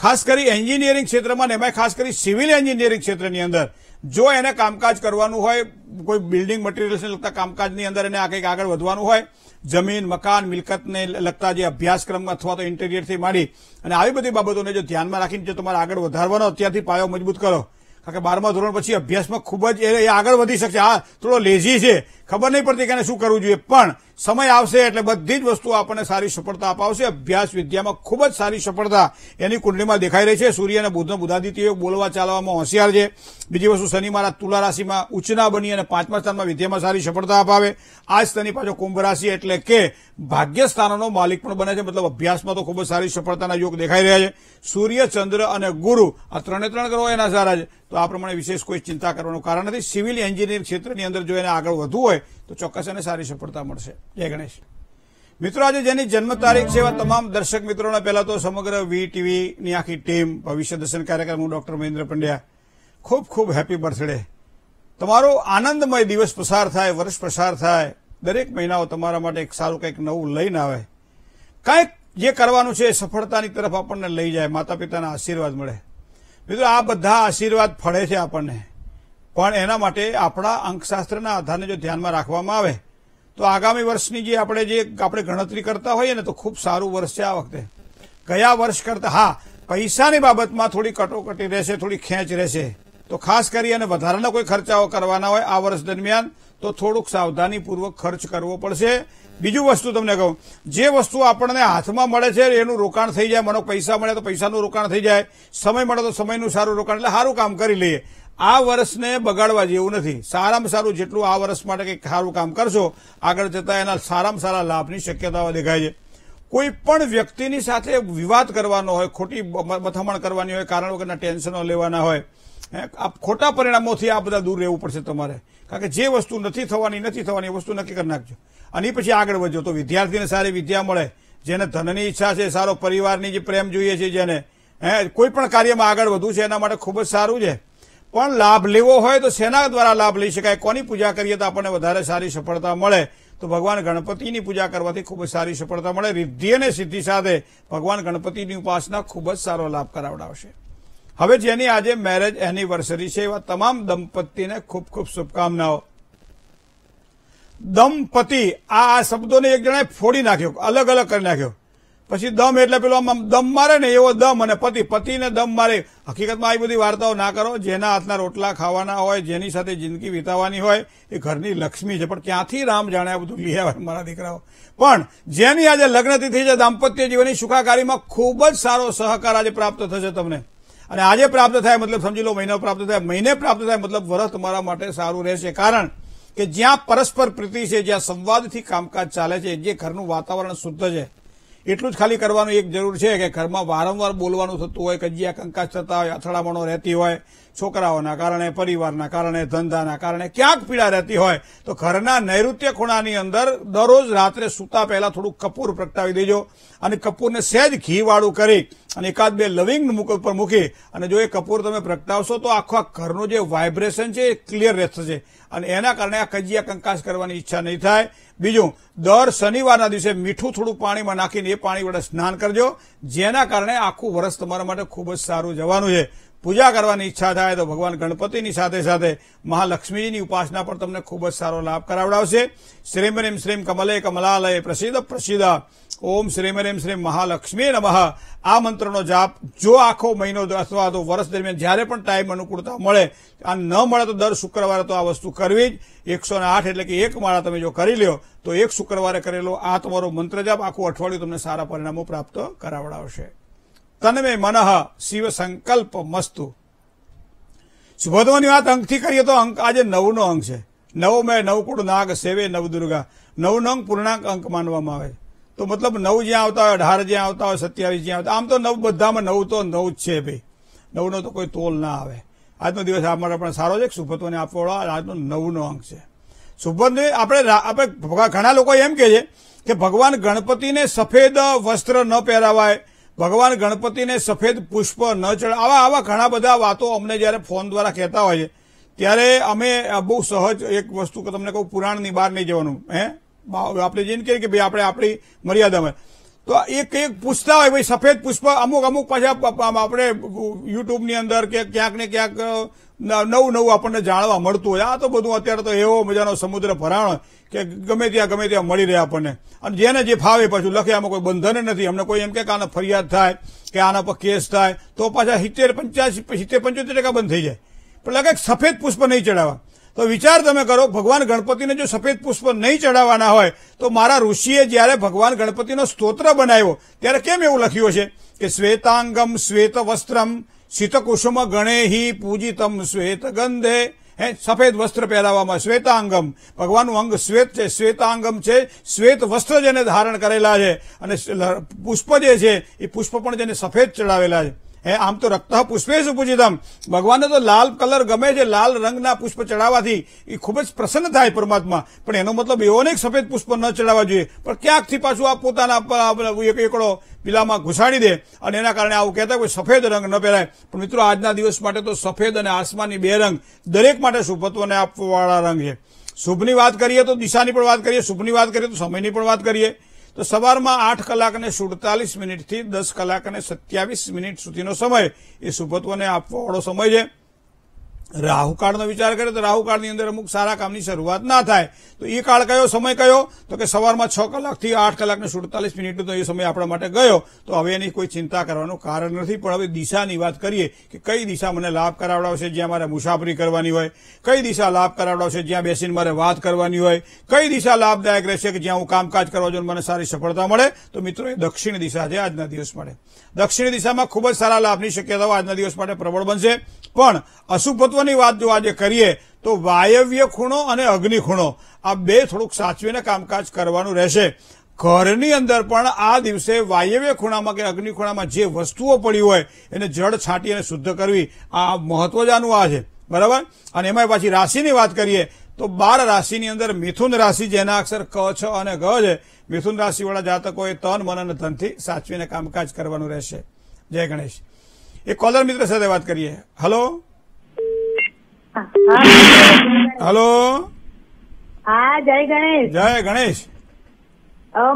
ખાસ કરી એન્જિનિયરિંગ ક્ષેત્રમાં અને એમાં ખાસ કરી સિવિલ એન્જિનિયરિંગ ક્ષેત્રની અંદર જો એને કામકાજ કરવાનું હોય કોઈ બિલ્ડિંગ મટીરિયલ્સને લગતા કામકાજની અંદર એને આ કંઈક આગળ વધવાનું હોય જમીન મકાન મિલકતને લગતા જે અભ્યાસક્રમ અથવા તો ઇન્ટિરિયરથી માંડી અને આવી બધી બાબતોને જો ધ્યાનમાં રાખીને જો તમારે આગળ વધારવાનો અત્યારથી પાયો મજબૂત કરો કારણ કે બારમા ધોરણ પછી અભ્યાસમાં ખૂબ જ એ આગળ વધી શકશે હા થોડો લેઝી છે ખબર નહીં પડતી કે શું કરવું જોઈએ પણ સમય આવશે એટલે બધી જ વસ્તુ આપણને સારી સફળતા અપાવશે અભ્યાસ વિદ્યામાં ખૂબ જ સારી સફળતા એની કુંડળીમાં દેખાઈ રહી છે સૂર્ય અને બુધનો બુધાદિત્ય યોગ બોલવા ચાલવામાં હોશિયાર છે બીજી વસ્તુ શનિ મારા તુલા રાશિમાં ઉચ્ચના બની અને પાંચમા સ્થાનમાં વિદ્યામાં સારી સફળતા અપાવે આ સ્થાનની પાછો કુંભ રાશિ એટલે કે ભાગ્ય સ્થાનોનો માલિક પણ બને છે મતલબ અભ્યાસમાં તો ખૂબ જ સારી સફળતાના યોગ દેખાઈ રહ્યા છે સૂર્ય ચંદ્ર અને ગુરુ આ ત્રણે ત્રણ ગ્રહો એના સારા છે તો આ પ્રમાણે વિશેષ કોઈ ચિંતા કરવાનું કારણ નથી સિવિલ એન્જિનિયરિંગ ક્ષેત્રની અંદર જો એને આગળ વધવું હોય તો ચોક્કસ એને સારી સફળતા મળશે જય ગણેશ મિત્રો આજે જેની જન્મ તારીખ છે એવા તમામ દર્શક મિત્રોને પહેલા તો સમગ્ર વી ટીવીની આખી ટીમ ભવિષ્ય દર્શન કાર્યક્રમ હું ડોક્ટર મહેન્દ્ર પંડ્યા ખૂબ ખૂબ હેપી બર્થડે તમારો આનંદમય દિવસ પસાર થાય વર્ષ પસાર થાય દરેક મહિનાઓ તમારા માટે એક સારું કંઈક નવું લઈને આવે કાંઈક જે કરવાનું છે એ સફળતાની તરફ આપણને લઈ જાય માતા પિતાના આશીર્વાદ મળે મિત્રો આ બધા આશીર્વાદ ફળે છે આપણને પણ એના માટે આપણા અંકશાસ્ત્રના આધારને જો ધ્યાનમાં રાખવામાં આવે તો આગામી વર્ષની જે આપણે જે આપણે ગણતરી કરતા હોઈએ ને તો ખૂબ સારું વર્ષ છે આ વખતે ગયા વર્ષ કરતા હા પૈસાની બાબતમાં થોડી કટોકટી રહેશે થોડી ખેંચ રહેશે તો ખાસ કરી અને વધારાના કોઈ ખર્ચાઓ કરવાના હોય આ વર્ષ દરમિયાન તો થોડુંક સાવધાનીપૂર્વક ખર્ચ કરવો પડશે બીજું વસ્તુ તમને કહું જે વસ્તુ આપણને હાથમાં મળે છે એનું રોકાણ થઈ જાય મને પૈસા મળે તો પૈસાનું રોકાણ થઈ જાય સમય મળે તો સમયનું સારું રોકાણ એટલે સારું કામ કરી લઈએ આ વર્ષને બગાડવા જેવું નથી સારામાં સારું જેટલું આ વર્ષ માટે કંઈક સારું કામ કરશો આગળ જતા એના સારામાં સારા લાભની શક્યતાઓ દેખાય છે કોઈ પણ વ્યક્તિની સાથે વિવાદ કરવાનો હોય ખોટી મથામણ કરવાની હોય કારણ વગરના ટેન્શનો લેવાના હોય ખોટા પરિણામોથી આ બધા દૂર રહેવું પડશે તમારે કારણ કે જે વસ્તુ નથી થવાની નથી થવાની એ વસ્તુ નક્કી કરી નાખજો અને પછી આગળ વધજો તો વિદ્યાર્થીને સારી વિદ્યા મળે જેને ધનની ઈચ્છા છે સારો પરિવારની જે પ્રેમ જોઈએ છે જેને હે કોઈ પણ કાર્યમાં આગળ વધવું છે એના માટે ખૂબ જ સારું છે પણ લાભ લેવો હોય તો શેના દ્વારા લાભ લઈ શકાય કોની પૂજા કરીએ તો આપણને વધારે સારી સફળતા મળે તો ભગવાન ગણપતિની પૂજા કરવાથી ખૂબ જ સારી સફળતા મળે રિદ્ધિ અને સિદ્ધિ સાથે ભગવાન ગણપતિની ઉપાસના ખૂબ જ સારો લાભ કરાવડાવશે હવે જેની આજે મેરેજ એનિવર્સરી છે એવા તમામ દંપતિને ખૂબ ખૂબ શુભકામનાઓ દંપતિ આ શબ્દોને એક જણાએ ફોડી નાખ્યો અલગ અલગ કરી નાખ્યો પછી દમ એટલે પેલો દમ મારે ને એવો દમ અને પતિ પતિને દમ મારે હકીકતમાં આવી બધી વાર્તાઓ ના કરો જેના હાથના રોટલા ખાવાના હોય જેની સાથે જિંદગી વિતાવાની હોય એ ઘરની લક્ષ્મી છે પણ ક્યાંથી રામ જાણે આ બધું લઈ આવે મારા દીકરાઓ પણ જેની આજે લગ્નતિથિ છે દાંપત્ય જીવનની સુખાકારીમાં ખૂબ જ સારો સહકાર આજે પ્રાપ્ત થશે તમને અને આજે પ્રાપ્ત થાય મતલબ સમજી લો મહિનો પ્રાપ્ત થાય મહિને પ્રાપ્ત થાય મતલબ વર્ષ તમારા માટે સારું રહેશે કારણ કે જ્યાં પરસ્પર પ્રીતિ છે જ્યાં સંવાદથી કામકાજ ચાલે છે જે ઘરનું વાતાવરણ શુદ્ધ છે એટલું જ ખાલી કરવાનું એક જરૂર છે કે ઘરમાં વારંવાર બોલવાનું થતું હોય કજિયા કંકાશ થતા હોય અથડામણો રહેતી હોય છોકરાઓના કારણે પરિવારના કારણે ધંધાના કારણે ક્યાંક પીડા રહેતી હોય તો ઘરના નૈઋત્ય ખૂણાની અંદર દરરોજ રાત્રે સૂતા પહેલા થોડું કપૂર પ્રગટાવી દેજો અને કપૂરને સહેજ ઘીવાળું કરી અને એકાદ બે લવિંગ મુક ઉપર મૂકી અને જો એ કપૂર તમે પ્રગટાવશો તો આખા ઘરનું જે વાઇબ્રેશન છે એ ક્લિયર રહેશે અને એના કારણે આ કજિયા કંકાશ કરવાની ઈચ્છા નહીં થાય બીજું દર શનિવારના દિવસે મીઠું થોડું પાણીમાં નાખીને એ પાણી વડે સ્નાન કરજો જેના કારણે આખું વર્ષ તમારા માટે ખૂબ જ સારું જવાનું છે પૂજા કરવાની ઈચ્છા થાય તો ભગવાન ગણપતિની સાથે સાથે મહાલક્ષ્મીજીની ઉપાસના પણ તમને ખૂબ જ સારો લાભ કરાવડાવશે શ્રીમ રેમ શ્રીમ કમલે કમલાલય પ્રસિદ્ધ પ્રસિદ્ધ ઓમ શ્રીમ રેમ શ્રીમ મહાલક્ષ્મી નમઃ આ મંત્રનો જાપ જો આખો મહિનો અથવા તો વર્ષ દરમિયાન જ્યારે પણ ટાઈમ અનુકૂળતા મળે આ ન મળે તો દર શુક્રવારે તો આ વસ્તુ કરવી જ એકસો આઠ એટલે કે એક માળા તમે જો કરી લ્યો તો એક શુક્રવારે કરેલો આ તમારો મંત્ર જાપ આખું અઠવાડિયું તમને સારા પરિણામો પ્રાપ્ત કરાવડાવશે તન્મે મનઃ શિવ સંકલ્પ મસ્તુ સુભદ્રની વાત અંકથી કરીએ તો અંક આજે નવનો અંક છે નવ મેં નવકુળ નાગ સેવે નવદુર્ગા નવનો અંક પૂર્ણાંક અંક માનવામાં આવે તો મતલબ નવ જ્યાં આવતા હોય અઢાર જ્યાં આવતા હોય સત્યાવીસ જ્યાં આવતા આમ તો નવ બધામાં નવ તો નવ જ છે ભાઈ નવનો તો કોઈ તોલ ના આવે આજનો દિવસ માટે પણ સારો છે સુભત્વને આપવાળો આજનો નવનો અંક છે સુભદ્રને આપણે આપણે ઘણા લોકો એમ કહે છે કે ભગવાન ગણપતિને સફેદ વસ્ત્ર ન પહેરાવાય ભગવાન ગણપતિને સફેદ પુષ્પ ન ચડ આવા આવા ઘણા બધા વાતો અમને જ્યારે ફોન દ્વારા કહેતા હોય છે ત્યારે અમે બહુ સહજ એક વસ્તુ તમને કહું પુરાણની બહાર નહીં જવાનું હે આપણે જેને કહીએ કે ભાઈ આપણે આપણી મર્યાદામાં તો એક એક પૂછતા હોય ભાઈ સફેદ પુષ્પ અમુક અમુક પાછા આપણે યુટ્યુબની અંદર કે ક્યાંક ને ક્યાંક નવું નવું આપણને જાણવા મળતું હોય આ તો બધું અત્યારે તો એવો મજાનો સમુદ્ર ભરાણ કે ગમે ત્યાં ગમે ત્યાં મળી રહે આપણને અને જેને જે ફાવે પાછું લખે આમાં કોઈ બંધન નથી અમને કોઈ એમ કે આના ફરિયાદ થાય કે આના પર કેસ થાય તો પાછા સિત્તેર પંચ્યાસી સિત્તેર પંચોતેર ટકા બંધ થઈ જાય પણ લાગે સફેદ પુષ્પ નહીં ચડાવવા તો વિચાર તમે કરો ભગવાન ગણપતિને જો સફેદ પુષ્પ નહીં ચડાવવાના હોય તો મારા ઋષિએ જ્યારે ભગવાન ગણપતિનો સ્તોત્ર બનાવ્યો ત્યારે કેમ એવું લખ્યું છે કે શ્વેતાંગમ શ્વેત વસ્ત્રમ શીતકુસુમ ગણેહી પૂજિતમ શ્વેત ગંધે હે સફેદ વસ્ત્ર પહેરાવવામાં શ્વેતાંગમ ભગવાનનું અંગ શ્વેત છે શ્વેતાંગમ છે શ્વેત વસ્ત્ર જેને ધારણ કરેલા છે અને પુષ્પ જે છે એ પુષ્પ પણ જેને સફેદ ચડાવેલા છે હે આમ તો રક્ત પુષ્પે સુપૂજિતમ ભગવાનને તો લાલ કલર ગમે છે લાલ રંગના પુષ્પ ચડાવવાથી એ ખૂબ જ પ્રસન્ન થાય પરમાત્મા પણ એનો મતલબ એવો નહીં સફેદ પુષ્પ ન ચડાવવા જોઈએ પણ ક્યાંકથી પાછું આ પોતાના એકડો પીલામાં ઘુસાડી દે અને એના કારણે આવું કહેતા કોઈ સફેદ રંગ ન પહેરાય પણ મિત્રો આજના દિવસ માટે તો સફેદ અને આસમાની બે રંગ દરેક માટે શુભત્વને આપવાવાળા રંગ છે શુભની વાત કરીએ તો દિશાની પણ વાત કરીએ શુભની વાત કરીએ તો સમયની પણ વાત કરીએ તો સવારમાં આઠ કલાકને સુડતાલીસ મિનિટથી દસ કલાકને સત્યાવીસ મિનિટ સુધીનો સમય એ સુભત્વને આપવાવાળો સમય છે રાહુકાળનો વિચાર કરે તો રાહુકાળની અંદર અમુક સારા કામની શરૂઆત ના થાય તો એ કાળ કયો સમય કયો તો કે સવારમાં છ કલાકથી આઠ કલાકને સુડતાલીસ મિનિટનો તો એ સમય આપણા માટે ગયો તો હવે એની કોઈ ચિંતા કરવાનું કારણ નથી પણ હવે દિશાની વાત કરીએ કે કઈ દિશા મને લાભ કરાવડાવશે જ્યાં મારે મુસાફરી કરવાની હોય કઈ દિશા લાભ કરાવડાવશે જ્યાં બેસીને મારે વાત કરવાની હોય કઈ દિશા લાભદાયક રહેશે કે જ્યાં હું કામકાજ કરવા જોઉં મને સારી સફળતા મળે તો મિત્રો એ દક્ષિણ દિશા છે આજના દિવસ માટે દક્ષિણ દિશામાં ખૂબ જ સારા લાભની શક્યતાઓ આજના દિવસ માટે પ્રબળ બનશે પણ અશુભત્વની વાત જો આજે કરીએ તો વાયવ્ય ખૂણો અને અગ્નિ ખૂણો આ બે થોડુંક સાચવીને કામકાજ કરવાનું રહેશે ઘરની અંદર પણ આ દિવસે વાયવ્ય ખૂણામાં કે અગ્નિ ખૂણામાં જે વસ્તુઓ પડી હોય એને જળ છાંટી અને શુદ્ધ કરવી આ મહત્વ જાણવું આ છે બરાબર અને એમાં પાછી રાશિની વાત કરીએ તો બાર રાશિની અંદર મિથુન રાશિ જેના અક્ષર ક છ અને ગ છે મિથુન રાશિવાળા જાતકોએ તન મન અને ધનથી સાચવીને કામકાજ કરવાનું રહેશે જય ગણેશ એ કોલર મિત્ર સાથે વાત કરીએ હલો હલો હા જય ગણેશ જય ગણેશ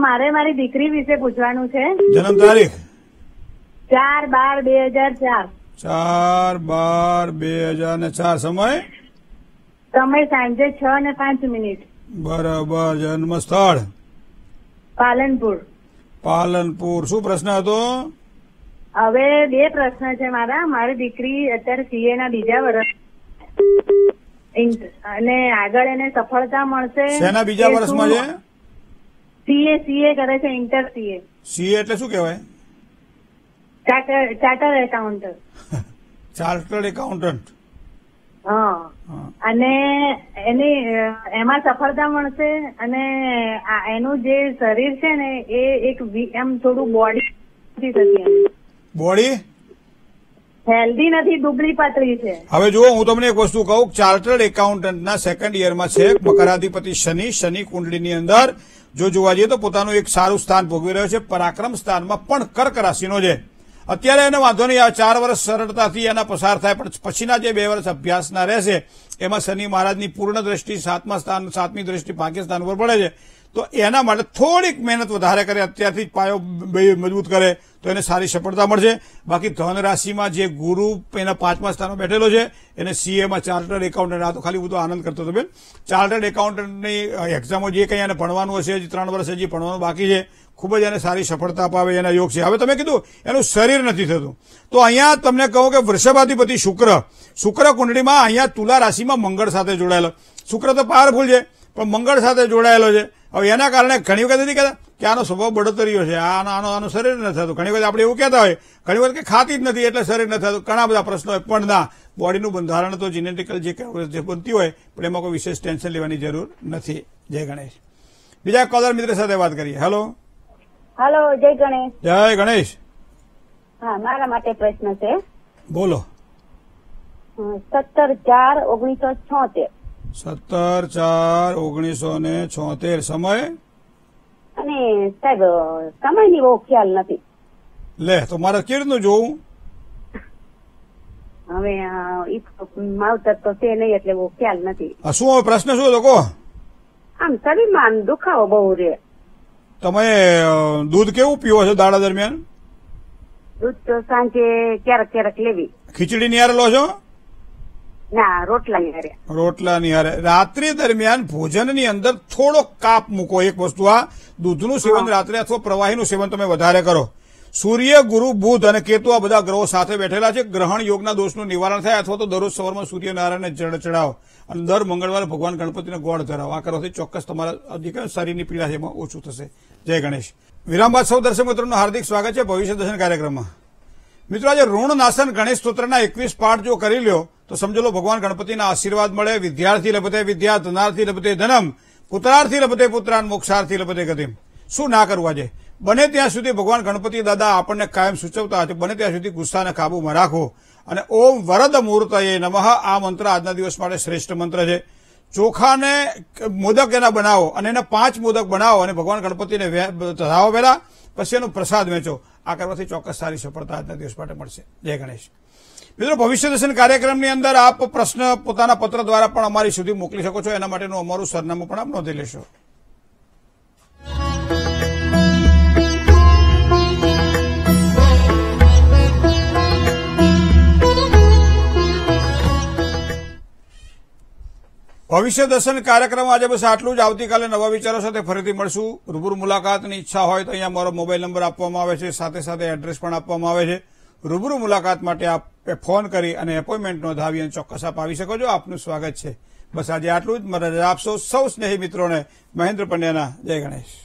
મારે મારી દીકરી વિશે પૂછવાનું છે જન્મ તારીખ ચાર બાર બે હજાર ચાર ચાર બાર બે હજાર ને ચાર સમય સમય સાંજે છ ને પાંચ મિનિટ બરાબર જન્મ સ્થળ પાલનપુર પાલનપુર શું પ્રશ્ન હતો હવે બે પ્રશ્ન છે મારા મારી દીકરી અત્યારે સીએ ના બીજા વર્ષ અને આગળ એને સફળતા મળશે શેના બીજા વર્ષમાં છે સીએ સીએ કરે છે ઇન્ટર સીએ સીએ એટલે શું કહેવાય ચાર્ટર એકાઉન્ટન્ટ ચાર્ટર્ડ એકાઉન્ટન્ટ અને એની એમાં સફળતા મળશે અને એનું જે શરીર છે ને એ એક એમ થોડું બોડી બોડી હેલ્ધી નથી દુબળી પાતળી છે હવે જુઓ હું તમને એક વસ્તુ કહું ચાર્ટર્ડ એકાઉન્ટન્ટના સેકન્ડ યરમાં છે મકરાધિપતિ શનિ શનિ કુંડલીની અંદર જો જોવા જઈએ તો પોતાનું એક સારું સ્થાન ભોગવી રહ્યો છે પરાક્રમ સ્થાનમાં પણ કર્ક રાશિનો છે અત્યારે એને વાંધો નહીં આવે ચાર વર્ષ સરળતાથી એના પસાર થાય પણ પછીના જે બે વર્ષ અભ્યાસના રહેશે એમાં શનિ મહારાજની પૂર્ણ દ્રષ્ટિ સાતમા સ્થાન સાતમી દ્રષ્ટિ પાકિસ્તાન ઉપર પડે છે તો એના માટે થોડીક મહેનત વધારે કરે અત્યારથી જ પાયો મજબૂત કરે તો એને સારી સફળતા મળશે બાકી ધન રાશિમાં જે ગુરુ એના પાંચમા સ્થાનમાં બેઠેલો છે એને સીએમાં ચાર્ટર્ડ એકાઉન્ટન્ટ આ તો ખાલી હું તો આનંદ કરતો હતો બેન ચાર્ટર્ડ એકાઉન્ટન્ટની એક્ઝામો જે કંઈ એને ભણવાનું હશે હજી ત્રણ વર્ષ હજી ભણવાનું બાકી છે ખૂબ જ એને સારી સફળતા અપાવે એના યોગ છે હવે તમે કીધું એનું શરીર નથી થતું તો અહીંયા તમને કહું કે વૃષભાધિપતિ શુક્ર શુક્ર કુંડળીમાં અહીંયા તુલા રાશિમાં મંગળ સાથે જોડાયેલો શુક્ર તો પાવરફુલ છે પણ મંગળ સાથે જોડાયેલો છે હવે એના કારણે ઘણી વખત નથી કહેતા કે આનો સ્વભાવ બળતરીયો છે આનો આનો આનું શરીર નથી થતું ઘણી વખત આપણે એવું કહેતા હોય ઘણી વખત કે ખાતી જ નથી એટલે શરીર નથી થતું ઘણા બધા પ્રશ્નો હોય પણ ના બોડીનું બંધારણ તો જીનેટિકલ જે જે બનતી હોય પણ એમાં કોઈ વિશેષ ટેન્શન લેવાની જરૂર નથી જય ગણેશ બીજા કોલર મિત્ર સાથે વાત કરીએ હેલો હાલો જય ગણેશ જય ગણેશ હા મારા માટે પ્રશ્ન છે બોલો સત્તર ચાર ઓગણીસો છોતેર સત્તર ચાર ઓગણીસો ને છોતેર સમય અને સાહેબ સમય ની બહુ ખ્યાલ નથી લે તો મારે કેરનું જોવું હવે માવતર તો છે નહીં એટલે બહુ ખ્યાલ નથી શું પ્રશ્ન શું લોકો આમ શરીરમાં દુખાવો બહુ રહે તમે દૂધ કેવું પીવો છો દાડા દરમિયાન દૂધ તો સાંજે ક્યારેક ક્યારેક લેવી ખીચડી નિહારે લો છો ના રોટલા નિહારે રોટલા નિહારે રાત્રિ દરમિયાન ભોજનની અંદર થોડો કાપ મૂકો એક વસ્તુ આ દૂધનું સેવન રાત્રે અથવા પ્રવાહીનું સેવન તમે વધારે કરો સૂર્ય ગુરુ બુધ અને કેતુ આ બધા ગ્રહો સાથે બેઠેલા છે ગ્રહણ યોગના દોષનું નિવારણ થાય અથવા તો દરરોજ સવારમાં સૂર્યનારાયણને જળ ચડાવો અને દર મંગળવારે ભગવાન ગણપતિને ગોળ ધરાવો આ કરવાથી ચોક્કસ તમારા અધિકાર શરીરની પીડા છે એમાં ઓછું થશે જય ગણેશ વિરામ બાદ સૌ દર્શક મિત્રોનું હાર્દિક સ્વાગત છે ભવિષ્ય દર્શન કાર્યક્રમમાં મિત્રો આજે ઋણ નાશન ગણેશ સ્તોત્રના એકવીસ પાઠ જો કરી લ્યો તો સમજો લો ભગવાન ગણપતિના આશીર્વાદ મળે વિદ્યાર્થી લપતે વિદ્યા ધનાર્થી લપતે ધનમ પુત્રાર્થી લપતે પુત્રાન મોક્ષાર્થી લપતે ગતિમ શું ના કરવું આજે બને ત્યાં સુધી ભગવાન ગણપતિ દાદા આપણને કાયમ સૂચવતા છે બને ત્યાં સુધી ગુસ્સાને કાબૂમાં રાખો અને ઓમ વરદ મૂર્તયે નમઃ આ મંત્ર આજના દિવસ માટે શ્રેષ્ઠ મંત્ર છે ચોખાને મોદક એના બનાવો અને એના પાંચ મોદક બનાવો અને ભગવાન ગણપતિને ધરાવો પહેલા પછી એનો પ્રસાદ વેચો આ કરવાથી ચોક્કસ સારી સફળતા આજના દિવસ માટે મળશે જય ગણેશ મિત્રો ભવિષ્ય દર્શન કાર્યક્રમની અંદર આપ પ્રશ્ન પોતાના પત્ર દ્વારા પણ અમારી સુધી મોકલી શકો છો એના માટેનું અમારું સરનામું પણ આપ નોંધી લેશો ભવિષ્ય દર્શન કાર્યક્રમ આજે બસ આટલું જ આવતીકાલે નવા વિચારો સાથે ફરીથી મળશું રૂબરૂ મુલાકાતની ઈચ્છા હોય તો અહીંયા મારો મોબાઈલ નંબર આપવામાં આવે છે સાથે સાથે એડ્રેસ પણ આપવામાં આવે છે રૂબરૂ મુલાકાત માટે આપ ફોન કરી અને એપોઇન્ટમેન્ટ નોંધાવી અને ચોક્કસ આપ આવી શકો છો આપનું સ્વાગત છે બસ આજે આટલું જ મને આપશો સૌ સ્નેહી મિત્રોને મહેન્દ્ર પંડ્યાના જય ગણેશ